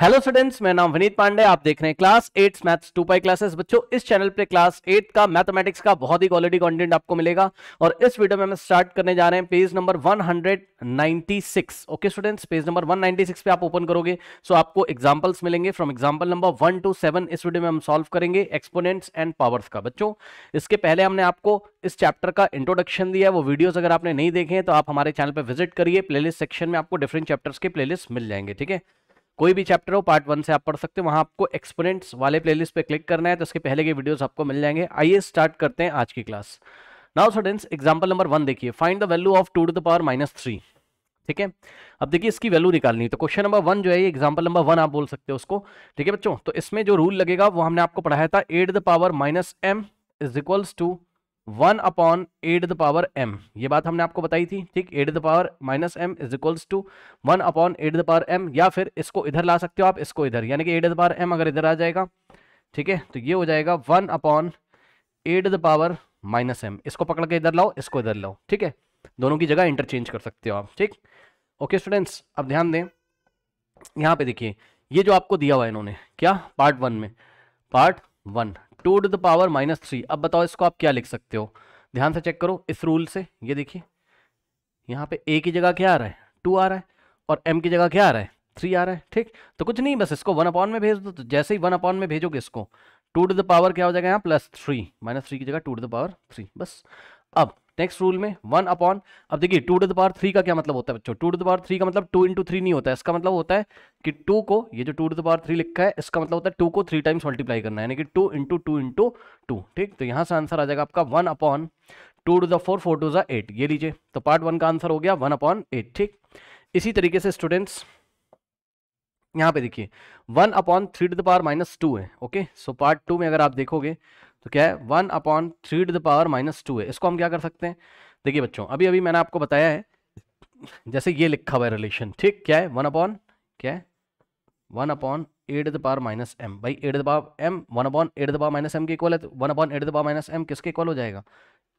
Hello students मेरा नाम विनीत पांडे आप देख रहे हैं class eight's maths two pi classes बच्चों इस चैनल पे क्लास एट का मैथमेटिक्स का बहुत ही क्वालिटी कंटेंट आपको मिलेगा और इस वीडियो में हम स्टार्ट करने जा रहे हैं page number 196 okay students page number 196 पे आप ओपन करोगे सो आपको एग्जाम्पल्स मिलेंगे from example number one two seven इस वीडियो में हम सॉल्व करेंगे एक्सपोनेंट्स एंड पावर्स का बच्चों इसके पहले हमने आपको इस चैप्टर का इंट्रोडक्शन दिया है वो वीडियोज अगर आपने नहीं देखे हैं तो आप हमारे चैनल पर विजिट करिए प्लेलिस्ट सेक्शन में आपको डिफरेंट चैप्टर्स के प्लेलिस्ट मिल जाएंगे ठीक है कोई भी चैप्टर हो पार्ट वन से आप पढ़ सकते हैं वहां आपको एक्सपोनेंट्स वाले प्लेलिस्ट पे क्लिक करना है तो उसके पहले के वीडियोस आपको मिल जाएंगे आइए स्टार्ट करते हैं आज की class now students example number one देखिए find the value of two to the power minus three ठीक है अब देखिए इसकी वैल्यू निकालनी है तो क्वेश्चन नंबर वन जो है एग्जाम्पल नंबर वन आप बोल सकते हो उसको ठीक है बच्चों तो इसमें जो रूल लगेगा वो हमने आपको पढ़ाया था eight the power minus M is equals to one upon eight the power m ये बात हमने आपको बताई थी ठीक a to the power minus M is equals to one upon eight the power m या फिर इसको इधर ला सकते हो आप इसको इधर यानी कि एट द पावर एम अगर इधर आ जाएगा ठीक है तो ये हो जाएगा one upon eight the power minus m इसको पकड़ के इधर लाओ इसको इधर लाओ ठीक है दोनों की जगह इंटरचेंज कर सकते हो आप ठीक ओके स्टूडेंट्स अब ध्यान दें यहाँ पे देखिए ये जो आपको दिया हुआ है इन्होंने क्या पार्ट वन में part one two to the power minus three अब बताओ इसको आप क्या लिख सकते हो ध्यान से चेक करो इस रूल से ये देखिए यहाँ पे ए की जगह क्या आ रहा है टू आ रहा है और एम की जगह क्या आ रहा है थ्री आ रहा है ठीक तो कुछ नहीं बस इसको वन अपॉन में भेज दो तो जैसे ही वन अपॉन में भेजोगे इसको टू टू द पावर क्या हो जाएगा यहाँ प्लस थ्री माइनस थ्री की जगह two to the power three बस अब नेक्स्ट रूल में वन अपॉन अब देखिए two to the power three का क्या मतलब होता है बच्चों two to the power three का मतलब टू इंटू थ्री नहीं होता है इसका मतलब होता है कि टू को ये जो two to the power three लिखा है इसका मतलब होता है टू को थ्री टाइम्स मल्टीप्लाई करना है यानी कि two into two into two ठीक तो यहाँ से आंसर आ जाएगा आपका one upon two to the four four to the eight ये लीजिए तो पार्ट वन का आंसर हो गया वन अपॉन एट ठीक इसी तरीके से स्टूडेंट्स यहाँ पे देखिए one upon three to the power minus two है ओके सो पार्ट टू में अगर आप देखोगे तो क्या है one upon three to the power minus two है इसको हम क्या कर सकते हैं देखिए बच्चों अभी अभी मैंने आपको बताया है जैसे ये लिखा हुआ है रिलेशन ठीक क्या है वन अपॉन क्या है one upon eight the power minus m भाई eight the power m one upon eight the power minus M के इक्वल है तो one upon eight the power minus m किसके इक्वल हो जाएगा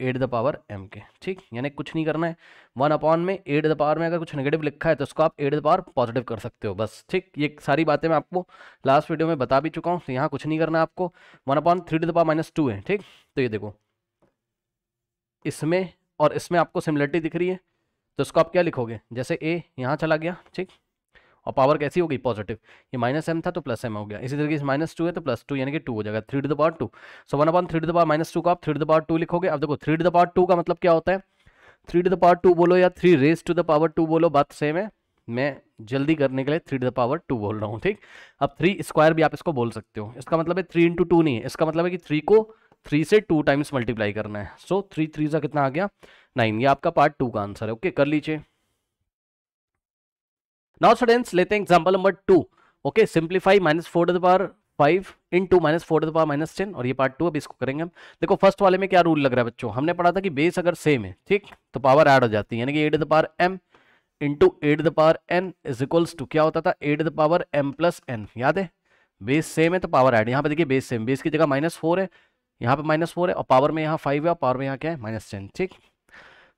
एट द पावर एम के ठीक यानी कुछ नहीं करना है वन अपॉन में एट द पावर में अगर कुछ नेगेटिव लिखा है तो उसको आप एट द पावर पॉजिटिव कर सकते हो बस ठीक ये सारी बातें मैं आपको लास्ट वीडियो में बता भी चुका हूँ तो यहाँ कुछ नहीं करना है आपको one upon three to the power minus two है ठीक तो ये देखो इसमें और इसमें आपको सिमिलरिटी दिख रही है तो इसको आप क्या लिखोगे जैसे ए यहाँ चला गया ठीक और पावर कैसी होगी पॉजिटिव ये माइनस एम था तो प्लस एम हो गया इसी तरीके से माइनस टू है तो प्लस टू यानी कि टू हो जाएगा three to the part two so one upon three to the power minus two का आप three to the part two लिखोगे अब देखो three to the power two का मतलब क्या होता है three to the part two बोलो या three raise to the power two बोलो बात सेम है मैं जल्दी करने के लिए three to the power two बोल रहा हूँ ठीक अब थ्री स्क्वायर भी आप इसको बोल सकते हो इसका मतलब है थ्री इंटू टू नहीं है इसका मतलब है कि थ्री को थ्री से टू टाइम्स मल्टीप्लाई करना है सो थ्री थ्री सा कितना आ गया नाइन ये आपका पार्ट टू का आंसर है ओके कर लीजिए नाउ स्टूडेंट्स लेते हैं example number two okay simplify minus four to the power five into minus four to the power minus ten और ये पार्ट टू अब इसको करेंगे हम देखो फर्स्ट वाले में क्या रूल लग रहा है बच्चों हमने पढ़ा था कि बेस अगर सेम है ठीक तो पावर एड हो जाती है यानी कि eight the power M into eight the power N is equals to क्या होता था eight the power M plus N याद है बेस सेम है तो पावर ऐड यहाँ पे देखिए बेस सेम बेस की जगह माइनस फोर है यहाँ पे माइनस फोर है और पावर में यहाँ फाइव है और पावर में यहाँ क्या है माइनस टेन ठीक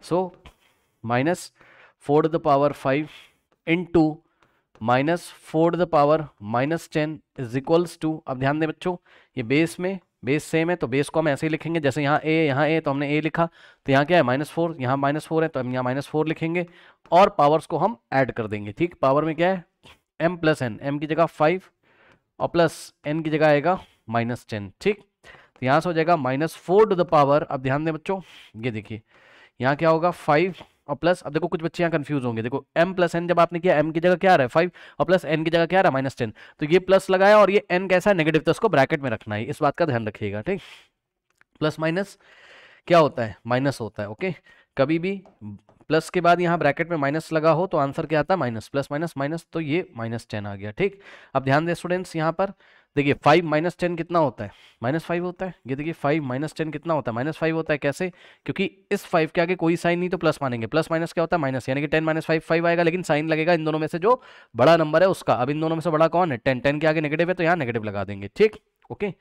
so minus four the power five into minus four the power minus ten is equals to अब ध्यान दें बच्चों ये बेस में बेस सेम है तो बेस को हम ऐसे ही लिखेंगे जैसे यहाँ ए यहाँ ए तो हमने ए लिखा तो यहाँ क्या है माइनस फोर यहाँ माइनस फोर है तो हम यहाँ माइनस फोर लिखेंगे और पावर्स को हम ऐड कर देंगे ठीक पावर में क्या है एम प्लस एन एम की जगह फाइव और प्लस एन की जगह आएगा माइनस टेन ठीक तो यहाँ से हो जाएगा minus four to the power अब ध्यान दें बच्चों ये देखिए यहाँ क्या होगा फाइव और प्लस अब देखो कुछ बच्चे यहाँ कंफ्यूज होंगे देखो m प्लस एन जब आपने किया m की जगह क्या आ रहा है फाइव और प्लस n की जगह क्या आ रहा है माइनस टेन तो ये प्लस लगाया और ये n कैसा है नेगेटिव तो उसको ब्रैकेट में रखना है इस बात का ध्यान रखिएगा ठीक प्लस माइनस क्या होता है माइनस होता है ओके कभी भी प्लस के बाद यहाँ ब्रैकेट में माइनस लगा हो तो आंसर क्या आता है माइनस प्लस माइनस माइनस तो ये माइनस टेन आ गया ठीक अब ध्यान दें स्टूडेंट्स यहाँ पर देखिए फाइव माइनस टेन कितना होता है माइनस फाइव होता है ये देखिए फाइव माइनस टेन कितना होता है माइनस फाइव होता है कैसे क्योंकि इस फाइव के आगे कोई साइन नहीं तो प्लस मानेंगे प्लस माइनस क्या होता है माइनस यानी कि टेन माइनस फाइव फाइव आएगा लेकिन साइन लगेगा इन दोनों में से जो बड़ा नंबर है उसका अब इन दोनों में से बड़ा कौन है टेन टेन के आगे नेगेटिव है तो यहाँ नेगेटिव लगा देंगे ठीक ओके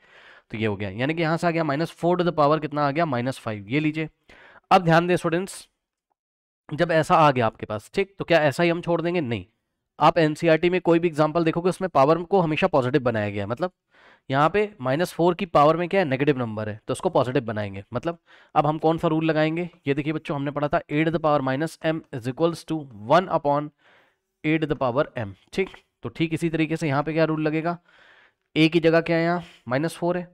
तो ये हो गया यानी कि यहाँ से आ गया minus four to the power कितना आ गया माइनस फाइव ये लीजिए अब ध्यान दें स्टूडेंट्स जब ऐसा आ गया आपके पास ठीक तो क्या ऐसा ही हम छोड़ देंगे नहीं आप एनसीईआरटी e में कोई भी एग्जाम्पल देखोगे उसमें पावर को हमेशा पॉजिटिव बनाया गया है मतलब यहाँ पे माइनस फोर की पावर में क्या है नेगेटिव नंबर है तो उसको पॉजिटिव बनाएंगे मतलब अब हम कौन सा रूल लगाएंगे ये देखिए बच्चों हमने पढ़ा था eight the power minus M is equals to one upon eight the power M ठीक तो ठीक इसी तरीके से यहाँ पे क्या रूल लगेगा ए की जगह क्या है यहाँ माइनस फोर है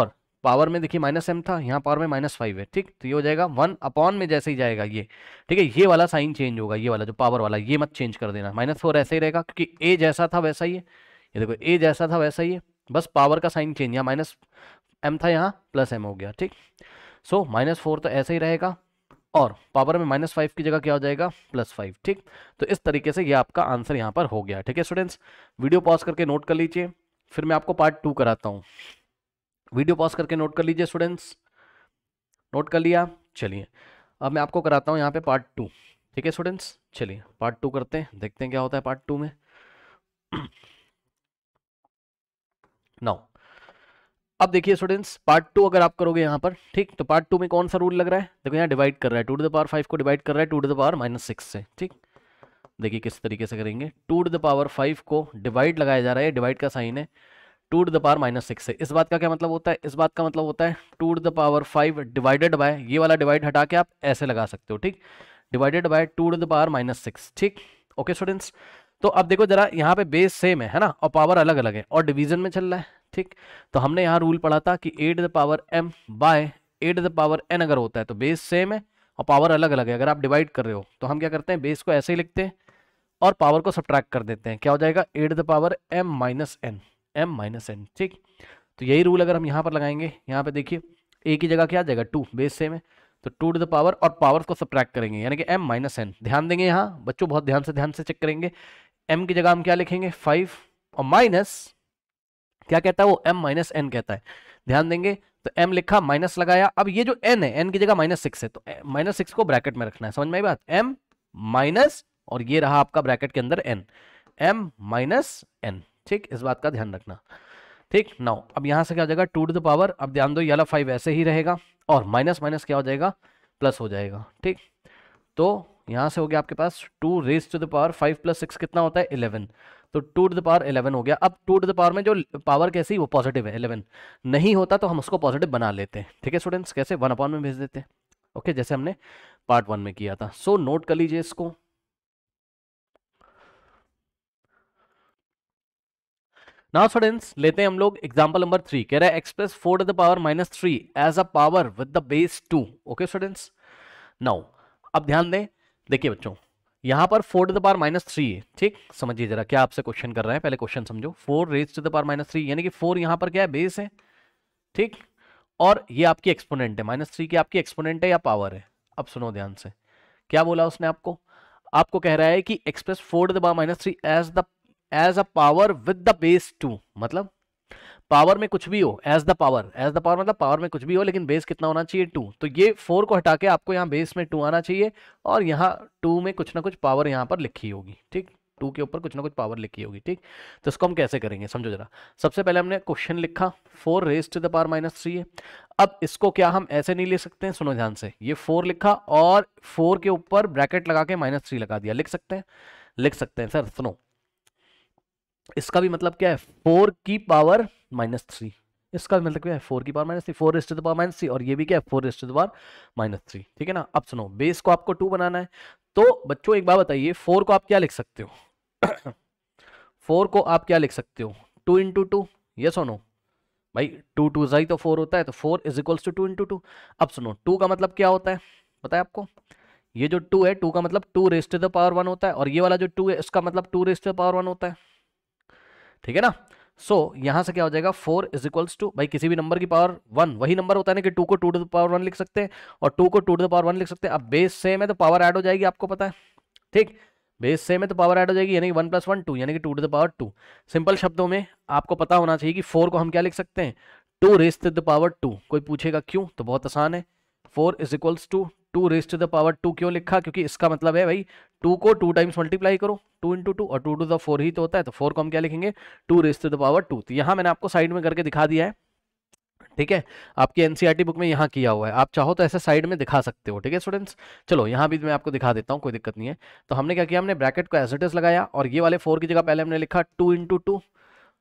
और पावर में देखिए माइनस एम था यहाँ पावर में माइनस फाइव है ठीक तो ये हो जाएगा वन अपॉन में जैसे ही जाएगा ये ठीक है ये वाला साइन चेंज होगा ये वाला जो पावर वाला ये मत चेंज कर देना माइनस फोर ऐसे ही रहेगा क्योंकि ए जैसा था वैसा ही है ये देखो ए जैसा था वैसा ही है बस पावर का साइन चेंज यहाँ माइनस एम था यहाँ प्लस एम हो गया ठीक सो माइनस फोर तो ऐसे ही रहेगा और पावर में माइनस फाइव की जगह क्या हो जाएगा प्लस फाइव ठीक तो इस तरीके से ये आपका आंसर यहाँ पर हो गया ठीक है स्टूडेंट्स वीडियो पॉज करके नोट कर लीजिए फिर मैं आपको पार्ट टू कराता हूँ वीडियो पॉज करके नोट कर लीजिए स्टूडेंट्स नोट कर लिया चलिए अब मैं आपको कराता हूँ यहाँ पे पार्ट टू ठीक है स्टूडेंट्स चलिए पार्ट टू करते हैं देखते हैं क्या होता है पार्ट टू में नौ अब देखिए स्टूडेंट्स पार्ट टू अगर आप करोगे यहाँ पर ठीक तो पार्ट टू में कौन सा रूल लग रहा है देखो यहाँ डिवाइड कर रहा है two to the power five को डिवाइड कर रहा है two to the power minus six से ठीक देखिए किस तरीके से करेंगे two to the power five को डिवाइड लगाया जा रहा है डिवाइड का साइन है two to the power minus six से इस बात का क्या मतलब होता है इस बात का मतलब होता है two to the power five divided by ये वाला डिवाइड हटा के आप ऐसे लगा सकते हो ठीक divided by two to the power minus six ठीक ओके स्टूडेंट्स तो अब देखो जरा यहाँ पे बेस सेम है है ना और पावर अलग अलग है और डिवीजन में चल रहा है ठीक तो हमने यहाँ रूल पढ़ा था कि eight the power M by eight the power N अगर होता है तो बेस सेम है और पावर अलग अलग है अगर आप डिवाइड कर रहे हो तो हम क्या करते हैं बेस को ऐसे ही लिखते हैं और पावर को सब्ट्रैक्ट कर देते हैं क्या हो जाएगा at the power M minus N M minus N ठीक तो यही रूल अगर हम यहाँ पर लगाएंगे यहाँ पर देखिए ए की जगह क्या जगह टू बेस सेम है तो टू टू द पावर और पावर को सब्ट्रैक्ट करेंगे यानी कि एम माइनस एन ध्यान देंगे यहाँ बच्चों बहुत ध्यान से ध्यान से चेक करेंगे एम की जगह हम क्या लिखेंगे फाइव और माइनस क्या कहता है वो एम माइनस एन कहता है ध्यान देंगे तो एम लिखा माइनस लगाया अब ये जो एन है एन की जगह माइनस सिक्स है तो माइनस सिक्स को ब्रैकेट में रखना है समझ में आई बात एम माइनस और ये रहा आपका ब्रैकेट के अंदर एन एम माइनस एन ठीक इस बात का ध्यान रखना ठीक नाउ अब यहाँ से क्या हो जाएगा टू टू द पावर अब ध्यान दो ये फाइव ऐसे ही रहेगा और माइनस माइनस क्या हो जाएगा प्लस हो जाएगा ठीक तो यहाँ से हो गया आपके पास two raise to the power five plus six कितना होता है इलेवन तो two to the power eleven हो गया अब टू टू द पावर में जो पावर कैसी वो पॉजिटिव है इलेवन नहीं होता तो हम उसको पॉजिटिव बना लेते हैं ठीक है स्टूडेंट्स कैसे वन अपॉन में भेज देते हैं ओके जैसे हमने पार्ट वन में किया था सो नोट कर लीजिए इसको नाउ स्टूडेंट्स लेते हैं हम लोग एग्जांपल नंबर थ्री कह रहा है express four to the power minus three as a power with the base two okay students now अब ध्यान दें देखिए बच्चों यहाँ पर four to the power minus three है ठीक समझिए जरा क्या आपसे क्वेश्चन कर रहे हैं पहले क्वेश्चन समझो four raise to the power minus three यानी कि फोर यहां पर क्या है बेस है ठीक और ये आपकी एक्सपोनेंट है माइनस थ्री की आपकी एक्सपोनेंट है या पावर है अब सुनो ध्यान से क्या बोला उसने आपको आपको कह रहा है कि express four to the power minus three as the as a power with the base two मतलब पावर में कुछ भी हो as the power as the power मतलब पावर में कुछ भी हो लेकिन बेस कितना होना चाहिए टू तो ये फोर को हटा के आपको यहाँ बेस में टू आना चाहिए और यहाँ टू में कुछ ना कुछ पावर यहाँ पर लिखी होगी ठीक टू के ऊपर कुछ ना कुछ पावर लिखी होगी ठीक तो इसको हम कैसे करेंगे समझो जरा सबसे पहले हमने क्वेश्चन लिखा four raise to the power minus three है अब इसको क्या हम ऐसे नहीं ले सकते हैं सुनो ध्यान से ये फोर लिखा और फोर के ऊपर ब्रैकेट लगा के माइनस थ्री लगा दिया लिख सकते हैं लिख सकते हैं सर सुनो इसका भी मतलब क्या है फोर की पावर माइनस थ्री इसका मतलब क्या है फोर की power minus three four raised power minus three और ये भी क्या है four raised power minus three ठीक है ना अब सुनो बेस को आपको टू बनाना है तो बच्चों एक बात बताइए फोर को आप क्या लिख सकते हो फोर को आप क्या लिख सकते हो टू इंटू टू ये सुनो भाई टू टू जी तो फोर होता है तो four is equals to two into two अब सुनो टू का मतलब क्या होता है बताए आपको ये जो टू है टू का मतलब two raised the power one होता है और ये वाला जो टू है इसका मतलब two raised the power one होता है ठीक है ना सो so, यहां से क्या हो जाएगा फोर इज इक्वल्स टू भाई किसी भी नंबर की पावर वन वही नंबर होता है ना कि टू को two to the power one लिख सकते हैं और टू को two to the power one लिख सकते हैं अब बेस सेम है तो पावर ऐड हो जाएगी आपको पता है ठीक बेस सेम है तो पावर ऐड हो जाएगी यानी कि वन प्लस वन टू यानी कि two to the power two simple शब्दों में आपको पता होना चाहिए कि फोर को हम क्या लिख सकते हैं two raise to the power two कोई पूछेगा क्यों तो बहुत आसान है four is equals to two raise to the power two क्यों लिखा क्योंकि इसका मतलब है भाई टू को टू टाइम्स मल्टीप्लाई करो टू इंटू टू और टू टू द फोर ही तो होता है तो फोर को हम क्या लिखेंगे two raise to the power two तो यहाँ मैंने आपको साइड में करके दिखा दिया है ठीक है आपकी एनसीईआरटी बुक e में यहाँ किया हुआ है आप चाहो तो ऐसे साइड में दिखा सकते हो ठीक है स्टूडेंट्स चलो यहाँ भी मैं आपको दिखा देता हूँ कोई दिक्कत नहीं है तो हमने क्या किया हमने ब्रैकेट को एसडेस लगाया और ये वाले फोर की जगह पहले हमने लिखा टू इंटू टू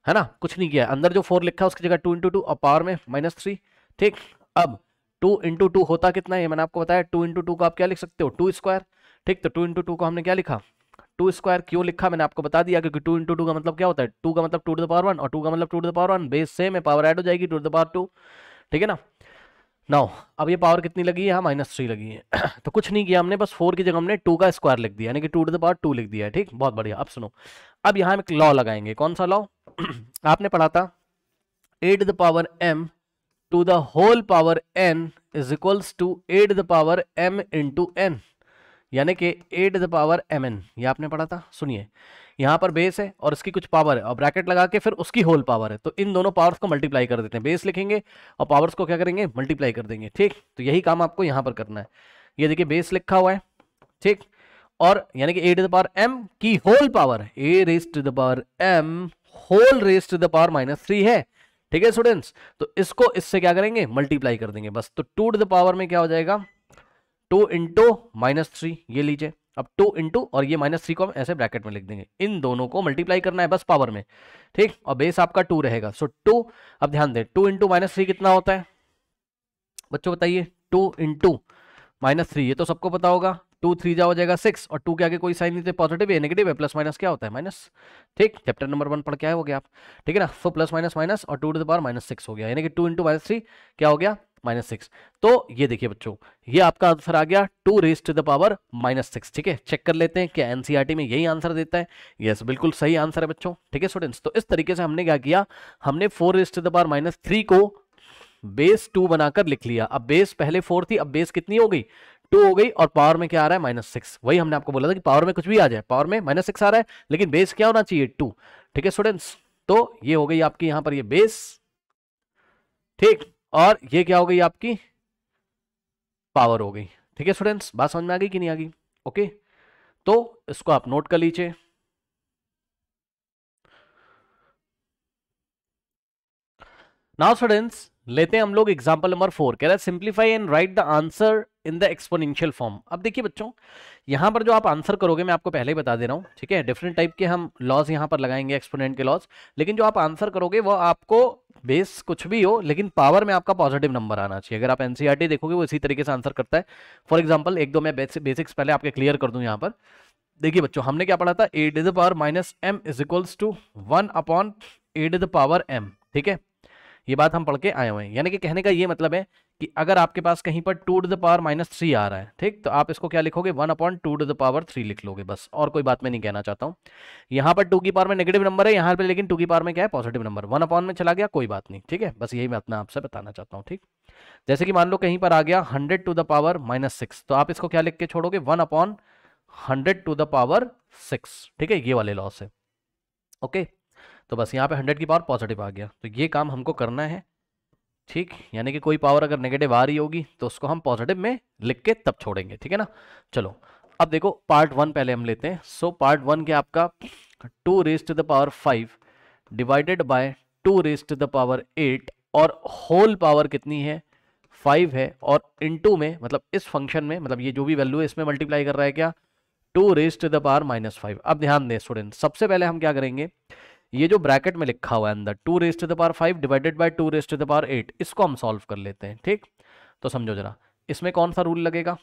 है ना कुछ नहीं किया अंदर जो फोर लिखा है उसकी जगह टू इंटू टू और पावर में माइनस थ्री ठीक अब टू इंटू टू होता कितना है मैंने आपको बताया टू इंटू टू को आप क्या लिख सकते हो टू स्क्वायर ठीक तो टू इंटू टू को हमने क्या लिखा टू स्क्वायर क्यों लिखा मैंने आपको बता दिया क्योंकि टू इंटू टू का मतलब क्या होता है टू का मतलब two to the power one और टू का मतलब two to the power one base same है पावर ऐड हो जाएगी two to the power two ठीक है ना नाउ अब ये पावर कितनी लगी है हाँ माइनस थ्री लगी है तो कुछ नहीं किया हमने बस फोर की जगह हमने टू का स्क्वायर लिख दिया यानी कि two to the power two लिख दिया है ठीक बहुत बढ़िया अब सुनो अब यहाँ एक लॉ लगाएंगे कौन सा लॉ आपने पढ़ा था A to the power M to the whole power N is equals to A to the power M into N यानी कि A to the power M N ये आपने पढ़ा था सुनिए यहाँ पर बेस है और इसकी कुछ पावर है और ब्रैकेट लगा के फिर उसकी होल पावर है तो इन दोनों पावर्स को मल्टीप्लाई कर देते हैं बेस लिखेंगे और पावर्स को क्या करेंगे मल्टीप्लाई कर देंगे ठीक तो यही काम आपको यहाँ पर करना है ये देखिए बेस लिखा हुआ है ठीक और यानी कि A to the power M की whole power A raise to the power M whole raise to the power minus three है ठीक है स्टूडेंट्स तो इसको इससे क्या करेंगे मल्टीप्लाई कर देंगे बस तो टू टू द पावर में क्या हो जाएगा टू इंटू माइनस थ्री ये लीजिए अब टू इंटू और ये माइनस थ्री को हम ऐसे ब्रैकेट में लिख देंगे इन दोनों को मल्टीप्लाई करना है बस पावर में ठीक और बेस आपका टू रहेगा सो टू अब ध्यान दें टू इंटू माइनस थ्री कितना होता है बच्चों बताइए टू इंटू माइनस थ्री ये तो सबको पता होगा टू थ्री जा हो जाएगा सिक्स और टू के आगे कोई साइन नहीं थे पॉजिटिव है नेगेटिव है प्लस माइनस क्या होता है माइनस ठीक चैप्टर नंबर वन पढ़ के आए हो गया आप ठीक है ना सो प्लस माइनस माइनस और two to the power minus six हो गया यानी कि टू इंटू माइनस थ्री क्या हो गया माइनस सिक्स तो ये देखिए बच्चों ये आपका आंसर आ गया two raise to the power minus six ठीक है चेक कर लेते हैं क्या एनसीईआरटी e में यही आंसर देता है यस बिल्कुल सही आंसर है बच्चों ठीक है स्टूडेंट्स तो इस तरीके से हमने क्या किया हमने four raise to the power minus three को बेस टू बनाकर लिख लिया अब बेस पहले फोर थी अब बेस कितनी हो गई टू हो गई और पावर में क्या आ रहा है माइनस सिक्स वही हमने आपको बोला था कि पावर में कुछ भी आ जाए पावर में माइनस सिक्स आ रहा है लेकिन बेस क्या होना चाहिए टू ठीक है स्टूडेंट्स तो ये हो गई आपकी यहां पर ये बेस ठीक और ये क्या हो गई आपकी पावर हो गई ठीक है स्टूडेंट्स बात समझ में आ गई कि नहीं आ गई ओके तो इसको आप नोट कर लीजिए नाउ स्टूडेंट्स लेते हैं हम लोग एग्जाम्पल नंबर फोर कह रहा है simplify and write the answer in the exponential form अब देखिए बच्चों यहाँ पर जो आप आंसर करोगे मैं आपको पहले ही बता दे रहा हूँ ठीक है डिफरेंट टाइप के हम लॉज यहाँ पर लगाएंगे एक्सपोनेंट के लॉज लेकिन जो आप आंसर करोगे वो आपको बेस कुछ भी हो लेकिन पावर में आपका पॉजिटिव नंबर आना चाहिए अगर आप एनसीआरटी e देखोगे वो इसी तरीके से आंसर करता है फॉर एग्जाम्पल एक दो मैं बेसिक्स पहले आपके क्लियर कर दूँ यहाँ पर देखिए बच्चों हमने क्या पढ़ा था at is the power minus M is equals to one upon at is the power M ठीक है ये बात हम पढ़ के आए हुए हैं यानी कि कहने का ये मतलब है कि अगर आपके पास कहीं पर two to the power minus three आ रहा है ठीक तो आप इसको क्या लिखोगे one upon two to the power three लिख लोगे बस और कोई बात मैं नहीं कहना चाहता हूँ यहाँ पर टू की पावर में नेगेटिव नंबर है यहाँ पर लेकिन टू की पावर में क्या है पॉजिटिव नंबर वन अपॉन में चला गया कोई बात नहीं ठीक है बस यही मैं अपना आपसे बताना चाहता हूँ ठीक जैसे कि मान लो कहीं पर आ गया hundred to the power minus six तो आप इसको क्या लिख के छोड़ोगे one upon hundred to the power six ठीक है ये वाले लॉस है ओके तो बस यहाँ पे हंड्रेड की पावर पॉजिटिव आ गया तो ये काम हमको करना है ठीक यानी कि कोई पावर अगर नेगेटिव आ रही होगी तो उसको हम पॉजिटिव में लिख के तब छोड़ेंगे ठीक है ना चलो अब देखो पार्ट वन पहले हम लेते हैं सो पार्ट वन क्या आपका two raise to the power five divided by two raise to the power eight और होल पावर कितनी है फाइव है और टू में मतलब इस फंक्शन में मतलब ये जो भी वैल्यू है इसमें मल्टीप्लाई कर रहा है क्या two raise to the power minus five अब ध्यान दें स्टूडेंट सबसे पहले हम क्या करेंगे ये जो ब्रैकेट में लिखा हुआ है अंदर two raise to the power five divided by two raise to the power eight इसको हम सॉल्व कर लेते हैं ठीक तो समझो जरा इसमें कौन सा रूल लगेगा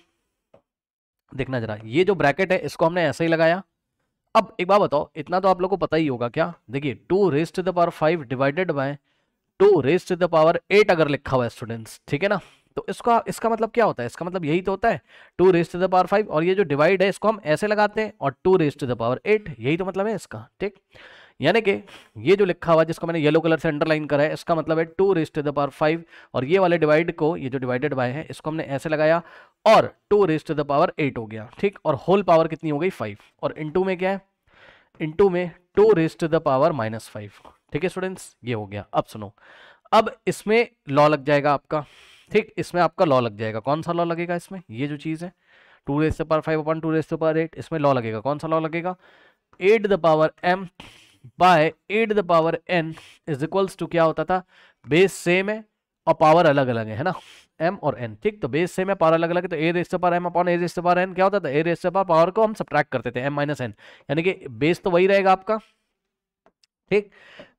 देखना जरा ये जो ब्रैकेट है इसको हमने ऐसे ही लगाया अब एक बार बताओ इतना तो आप लोग को पता ही होगा क्या देखिए two raise to the power five divided by two raise to the power eight अगर लिखा हुआ है स्टूडेंट्स ठीक है ना तो इसका इसका मतलब क्या होता है इसका मतलब यही तो होता है two raise to the power five और ये जो डिवाइड है इसको हम ऐसे लगाते हैं और two raise to the power eight यही तो मतलब है इसका ठीक यानी कि ये जो लिखा हुआ जिसको मैंने येलो कलर से अंडरलाइन करा है इसका मतलब है two raised the power five और ये वाले डिवाइड को ये जो डिवाइडेड बाय है इसको हमने ऐसे लगाया और two raised the power eight हो गया ठीक और होल पावर कितनी हो गई फाइव और इंटू में क्या है इंटू में two raised the power minus five ठीक है स्टूडेंट्स ये हो गया अब सुनो अब इसमें लॉ लग जाएगा आपका ठीक इसमें आपका लॉ लग जाएगा कौन सा लॉ लगेगा इसमें ये जो चीज़ है two raised the power five upon two raised the power eight इसमें लॉ लगेगा कौन सा लॉ लगेगा at the power M by eight the power N is equals to क्या होता था बेस सेम है और पावर अलग अलग है ना एम और एन ठीक तो बेस सेम है पावर अलग अलग है तो A raised power M upon A raised power N क्या होता था ए रेस्ट पावर पावर को हम सब्ट्रैक्ट करते थे एम माइनस एन यानी कि बेस तो वही रहेगा आपका ठीक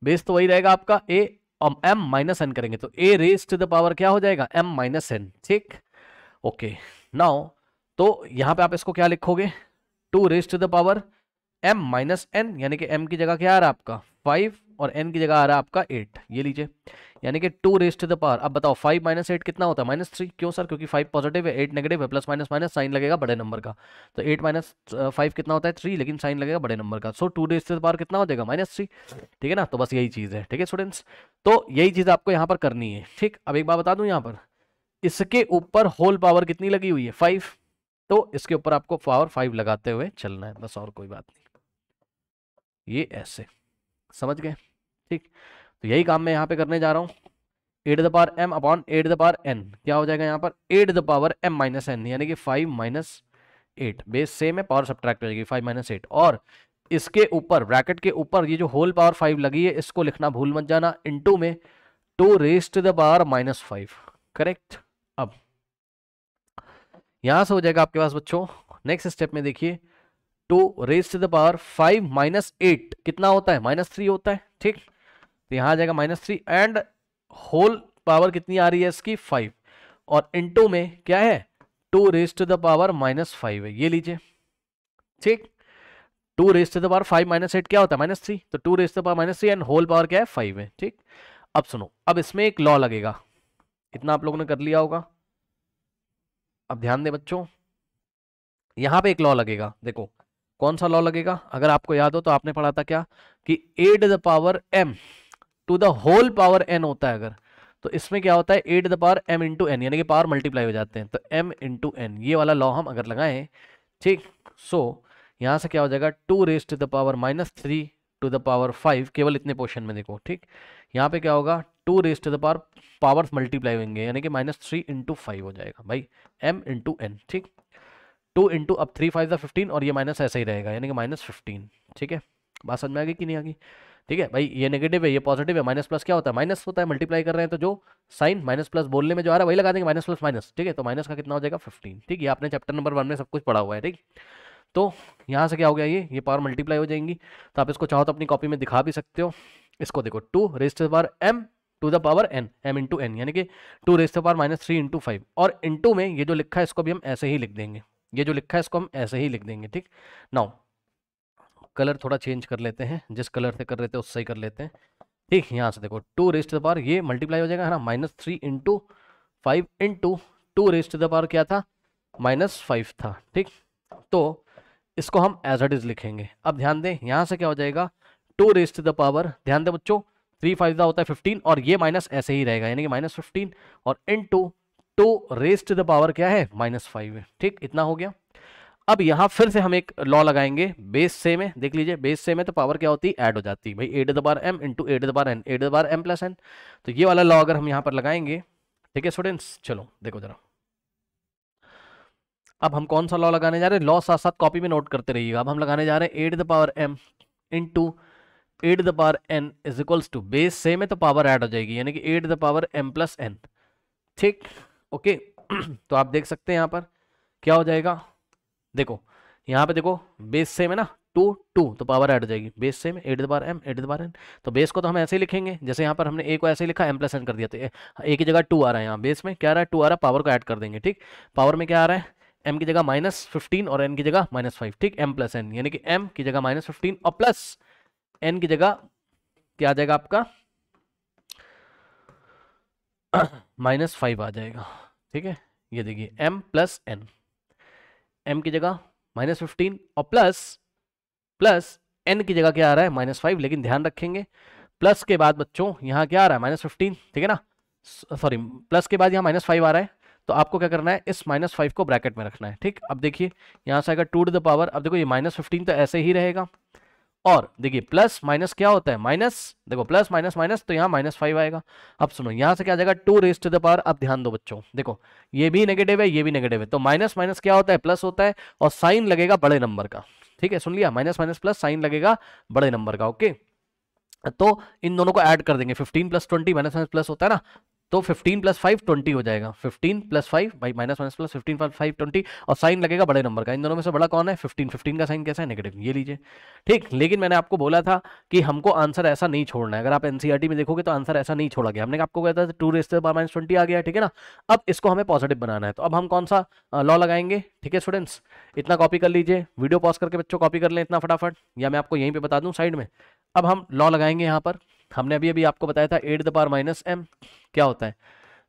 बेस तो वही रहेगा आपका ए और एम माइनस एन करेंगे तो ए रेस्ट द पावर क्या हो जाएगा एम माइनस एन ठीक ओके नाउ तो यहां पे आप इसको क्या लिखोगे two raised the power M minus N यानी कि एम की जगह क्या आ रहा है आपका फाइव और एन की जगह आ रहा है आपका एट ये लीजिए यानी कि टू रेस्ट द पावर अब बताओ फाइव माइनस एट कितना होता है माइनस थ्री क्यों सर क्योंकि फाइव पॉजिटिव है एट नेगेटिव है प्लस माइनस माइनस साइन लगेगा बड़े नंबर का तो एट माइनस फाइव कितना होता है थ्री लेकिन साइन लगेगा बड़े नंबर का so two raised the power कितना हो जाएगा माइनस थ्री ठीक है ना तो बस यही चीज़ है ठीक है स्टूडेंट्स तो यही चीज़ आपको यहाँ पर करनी है ठीक अब एक बार बता दू यहाँ पर इसके ऊपर होल पावर कितनी लगी हुई है फाइव तो इसके ऊपर आपको पावर फाइव लगाते हुए चलना है बस और कोई बात नहीं ये ऐसे समझ गए ठीक तो यही काम मैं यहाँ पे करने जा रहा हूँ at the power M upon eight the power N क्या हो जाएगा यहाँ पर at the power M minus N यानी कि five minus eight base same है पावर सब्ट्रैक्ट हो जाएगी फाइव माइनस एट और इसके ऊपर ब्रैकेट के ऊपर ये जो होल पावर फाइव लगी है इसको लिखना भूल मत जाना इनटू में two raise to the power minus five correct अब यहां से हो जाएगा आपके पास बच्चों नेक्स्ट स्टेप में देखिए two raise to the power five minus eight कितना होता है माइनस थ्री होता है ठीक तो यहां आ जाएगा minus three and whole power कितनी आ रही है इसकी फाइव और इंटू में क्या है two raise to the power minus five है ये लीजिए ठीक two raise to the power five minus eight क्या होता है माइनस थ्री तो two raise to the power minus three and whole power क्या है फाइव है ठीक अब सुनो अब इसमें एक लॉ लगेगा इतना आप लोगों ने कर लिया होगा अब ध्यान दें बच्चों यहां पे एक लॉ लगेगा देखो कौन सा लॉ लगेगा अगर आपको याद हो तो आपने पढ़ा था क्या कि eight the power M to the whole power N होता है अगर तो इसमें क्या होता है eight the power M into N यानी कि पावर मल्टीप्लाई हो जाते हैं तो एम इंटू एन ये वाला लॉ हम अगर लगाएं ठीक सो यहाँ से क्या हो जाएगा two raise to the power minus three to the power five केवल इतने पोर्शन में देखो ठीक यहाँ पे क्या होगा two raise to the power powers multiply होंगे यानी कि माइनस थ्री इंटू फाइव हो जाएगा भाई एम इंटू एन ठीक टू इंटू अब थ्री फाइव ज़ा फिफ्टीन और ये माइनस ऐसा ही रहेगा यानी कि माइनस फिफ्टीन ठीक है बात समझ में आ गई कि नहीं आ गई ठीक है भाई ये नेगेटिव है ये पॉजिटिव है माइनस प्लस क्या होता है माइनस होता है मल्टीप्लाई कर रहे हैं तो जो साइन माइनस प्लस बोलने में जो आ रहा है वही लगा देंगे माइनस प्लस माइनस ठीक है तो माइनस का कितना हो जाएगा फिफ्टीन ठीक है आपने चैप्टर नंबर वन में सब कुछ पढ़ा हुआ है ठीक तो यहाँ से क्या हो गया ये ये पावर मल्टीप्लाई हो जाएंगी तो आप इसको चाहो तो अपनी कॉपी में दिखा भी सकते हो इसको देखो two raised power M to the power N M into N यानी कि two raised power minus three into five और इंटू में ये जो लिखा है इसको भी हम ऐसे ही लिख देंगे ये जो लिखा है इसको हम ऐसे ही लिख देंगे ठीक नाउ कलर थोड़ा चेंज कर लेते हैं जिस कलर से कर रहे थे उससे ही कर लेते हैं ठीक यहाँ से देखो टू रेस्ट द पावर ये मल्टीप्लाई हो जाएगा है ना minus three into five into two raised the power क्या था माइनस फाइव था ठीक तो इसको हम एज इट इज़ लिखेंगे अब ध्यान दें यहाँ से क्या हो जाएगा टू रेस्ट द पावर ध्यान दें बच्चों थ्री फाइव होता है फिफ्टीन और ये माइनस ऐसे ही रहेगा यानी कि माइनस फिफ्टीन और इन two raise to the power क्या है माइनस फाइव है ठीक इतना हो गया अब यहां फिर से हम एक लॉ लगाएंगे बेस से में देख लीजिए बेस से में तो पावर क्या होती है एड हो जाती है भाई A to the power M into A to the power N A to the power M plus N तो ये वाला लॉ अगर हम यहां पर लगाएंगे ठीक है स्टूडेंट्स चलो देखो जरा अब हम कौन सा लॉ लगाने जा रहे हैं लॉ साथ साथ कॉपी में नोट करते रहिएगा अब हम लगाने जा रहे हैं A to the power M into eight the power N is equals to base same है तो पावर ऐड हो जाएगी यानी कि eight the power M plus N ठीक ओके तो आप देख सकते हैं यहाँ पर क्या हो जाएगा देखो यहाँ पे देखो बेस सेम है ना टू टू तो पावर ऐड हो जाएगी base same A to the power M A to the power N तो बेस को तो हम ऐसे ही लिखेंगे जैसे यहाँ पर हमने ए को ऐसे ही लिखा एम प्लस एन कर दिया तो ए की जगह टू आ रहा है यहाँ बेस में क्या आ रहा है टू आ रहा है पावर को ऐड कर देंगे ठीक पावर में क्या आ रहा है एम की जगह माइनस फिफ्टीन और एन की जगह माइनस फाइव ठीक एम प्लस एन यानी कि एम की जगह माइनस फिफ्टीन और प्लस एन की जगह क्या आ जाएगा आपका माइनस फाइव आ जाएगा ठीक है ये देखिए m प्लस एन एम की जगह माइनस फिफ्टीन और प्लस प्लस एन की जगह क्या आ रहा है माइनस फाइव लेकिन ध्यान रखेंगे प्लस के बाद बच्चों यहाँ क्या आ रहा है माइनस फिफ्टीन ठीक है ना सॉरी प्लस के बाद यहाँ माइनस फाइव आ रहा है तो आपको क्या करना है इस माइनस फाइव को ब्रैकेट में रखना है ठीक अब देखिए यहाँ से आएगा टू टू द पावर अब देखो ये माइनस फिफ्टीन तो ऐसे ही रहेगा और देखिए प्लस माइनस क्या होता है माइनस देखो प्लस माइनस माइनस तो यहाँ माइनस फाइव आएगा अब सुनो यहाँ से क्या जाएगा two raise to the power अब ध्यान दो बच्चों देखो ये भी नेगेटिव है ये भी नेगेटिव है तो माइनस माइनस क्या होता है प्लस होता है और साइन लगेगा बड़े नंबर का ठीक है सुन लिया माइनस माइनस प्लस साइन लगेगा बड़े नंबर का ओके तो इन दोनों को ऐड कर देंगे 15 प्लस 20 माइनस माइनस प्लस होता है ना तो 15 प्लस फाइव ट्वेंटी हो जाएगा 15 प्लस फाइव भाई minus minus plus fifteen plus five twenty और साइन लगेगा बड़े नंबर का इन दोनों में से बड़ा कौन है 15 15 का साइन कैसा है नेगेटिव ये लीजिए ठीक लेकिन मैंने आपको बोला था कि हमको आंसर ऐसा नहीं छोड़ना है अगर आप एनसीआरटी e में देखोगे तो आंसर ऐसा नहीं छोड़ा गया हमने आपको कहा था टू बार माइनस ट्वेंटी आ गया ठीक है ना अब इसको हमें पॉजिटिव बनाना है तो अब हम कौन सा लॉ लगाएंगे ठीक है स्टूडेंट्स इतना कॉपी कर लीजिए वीडियो पॉज करके बच्चों कॉपी कर लें इतना फटाफट या मैं आपको यहीं पर बता दूँ साइड में अब हम लॉ लगाएंगे यहाँ पर हमने अभी अभी आपको बताया था eight the power minus M क्या होता है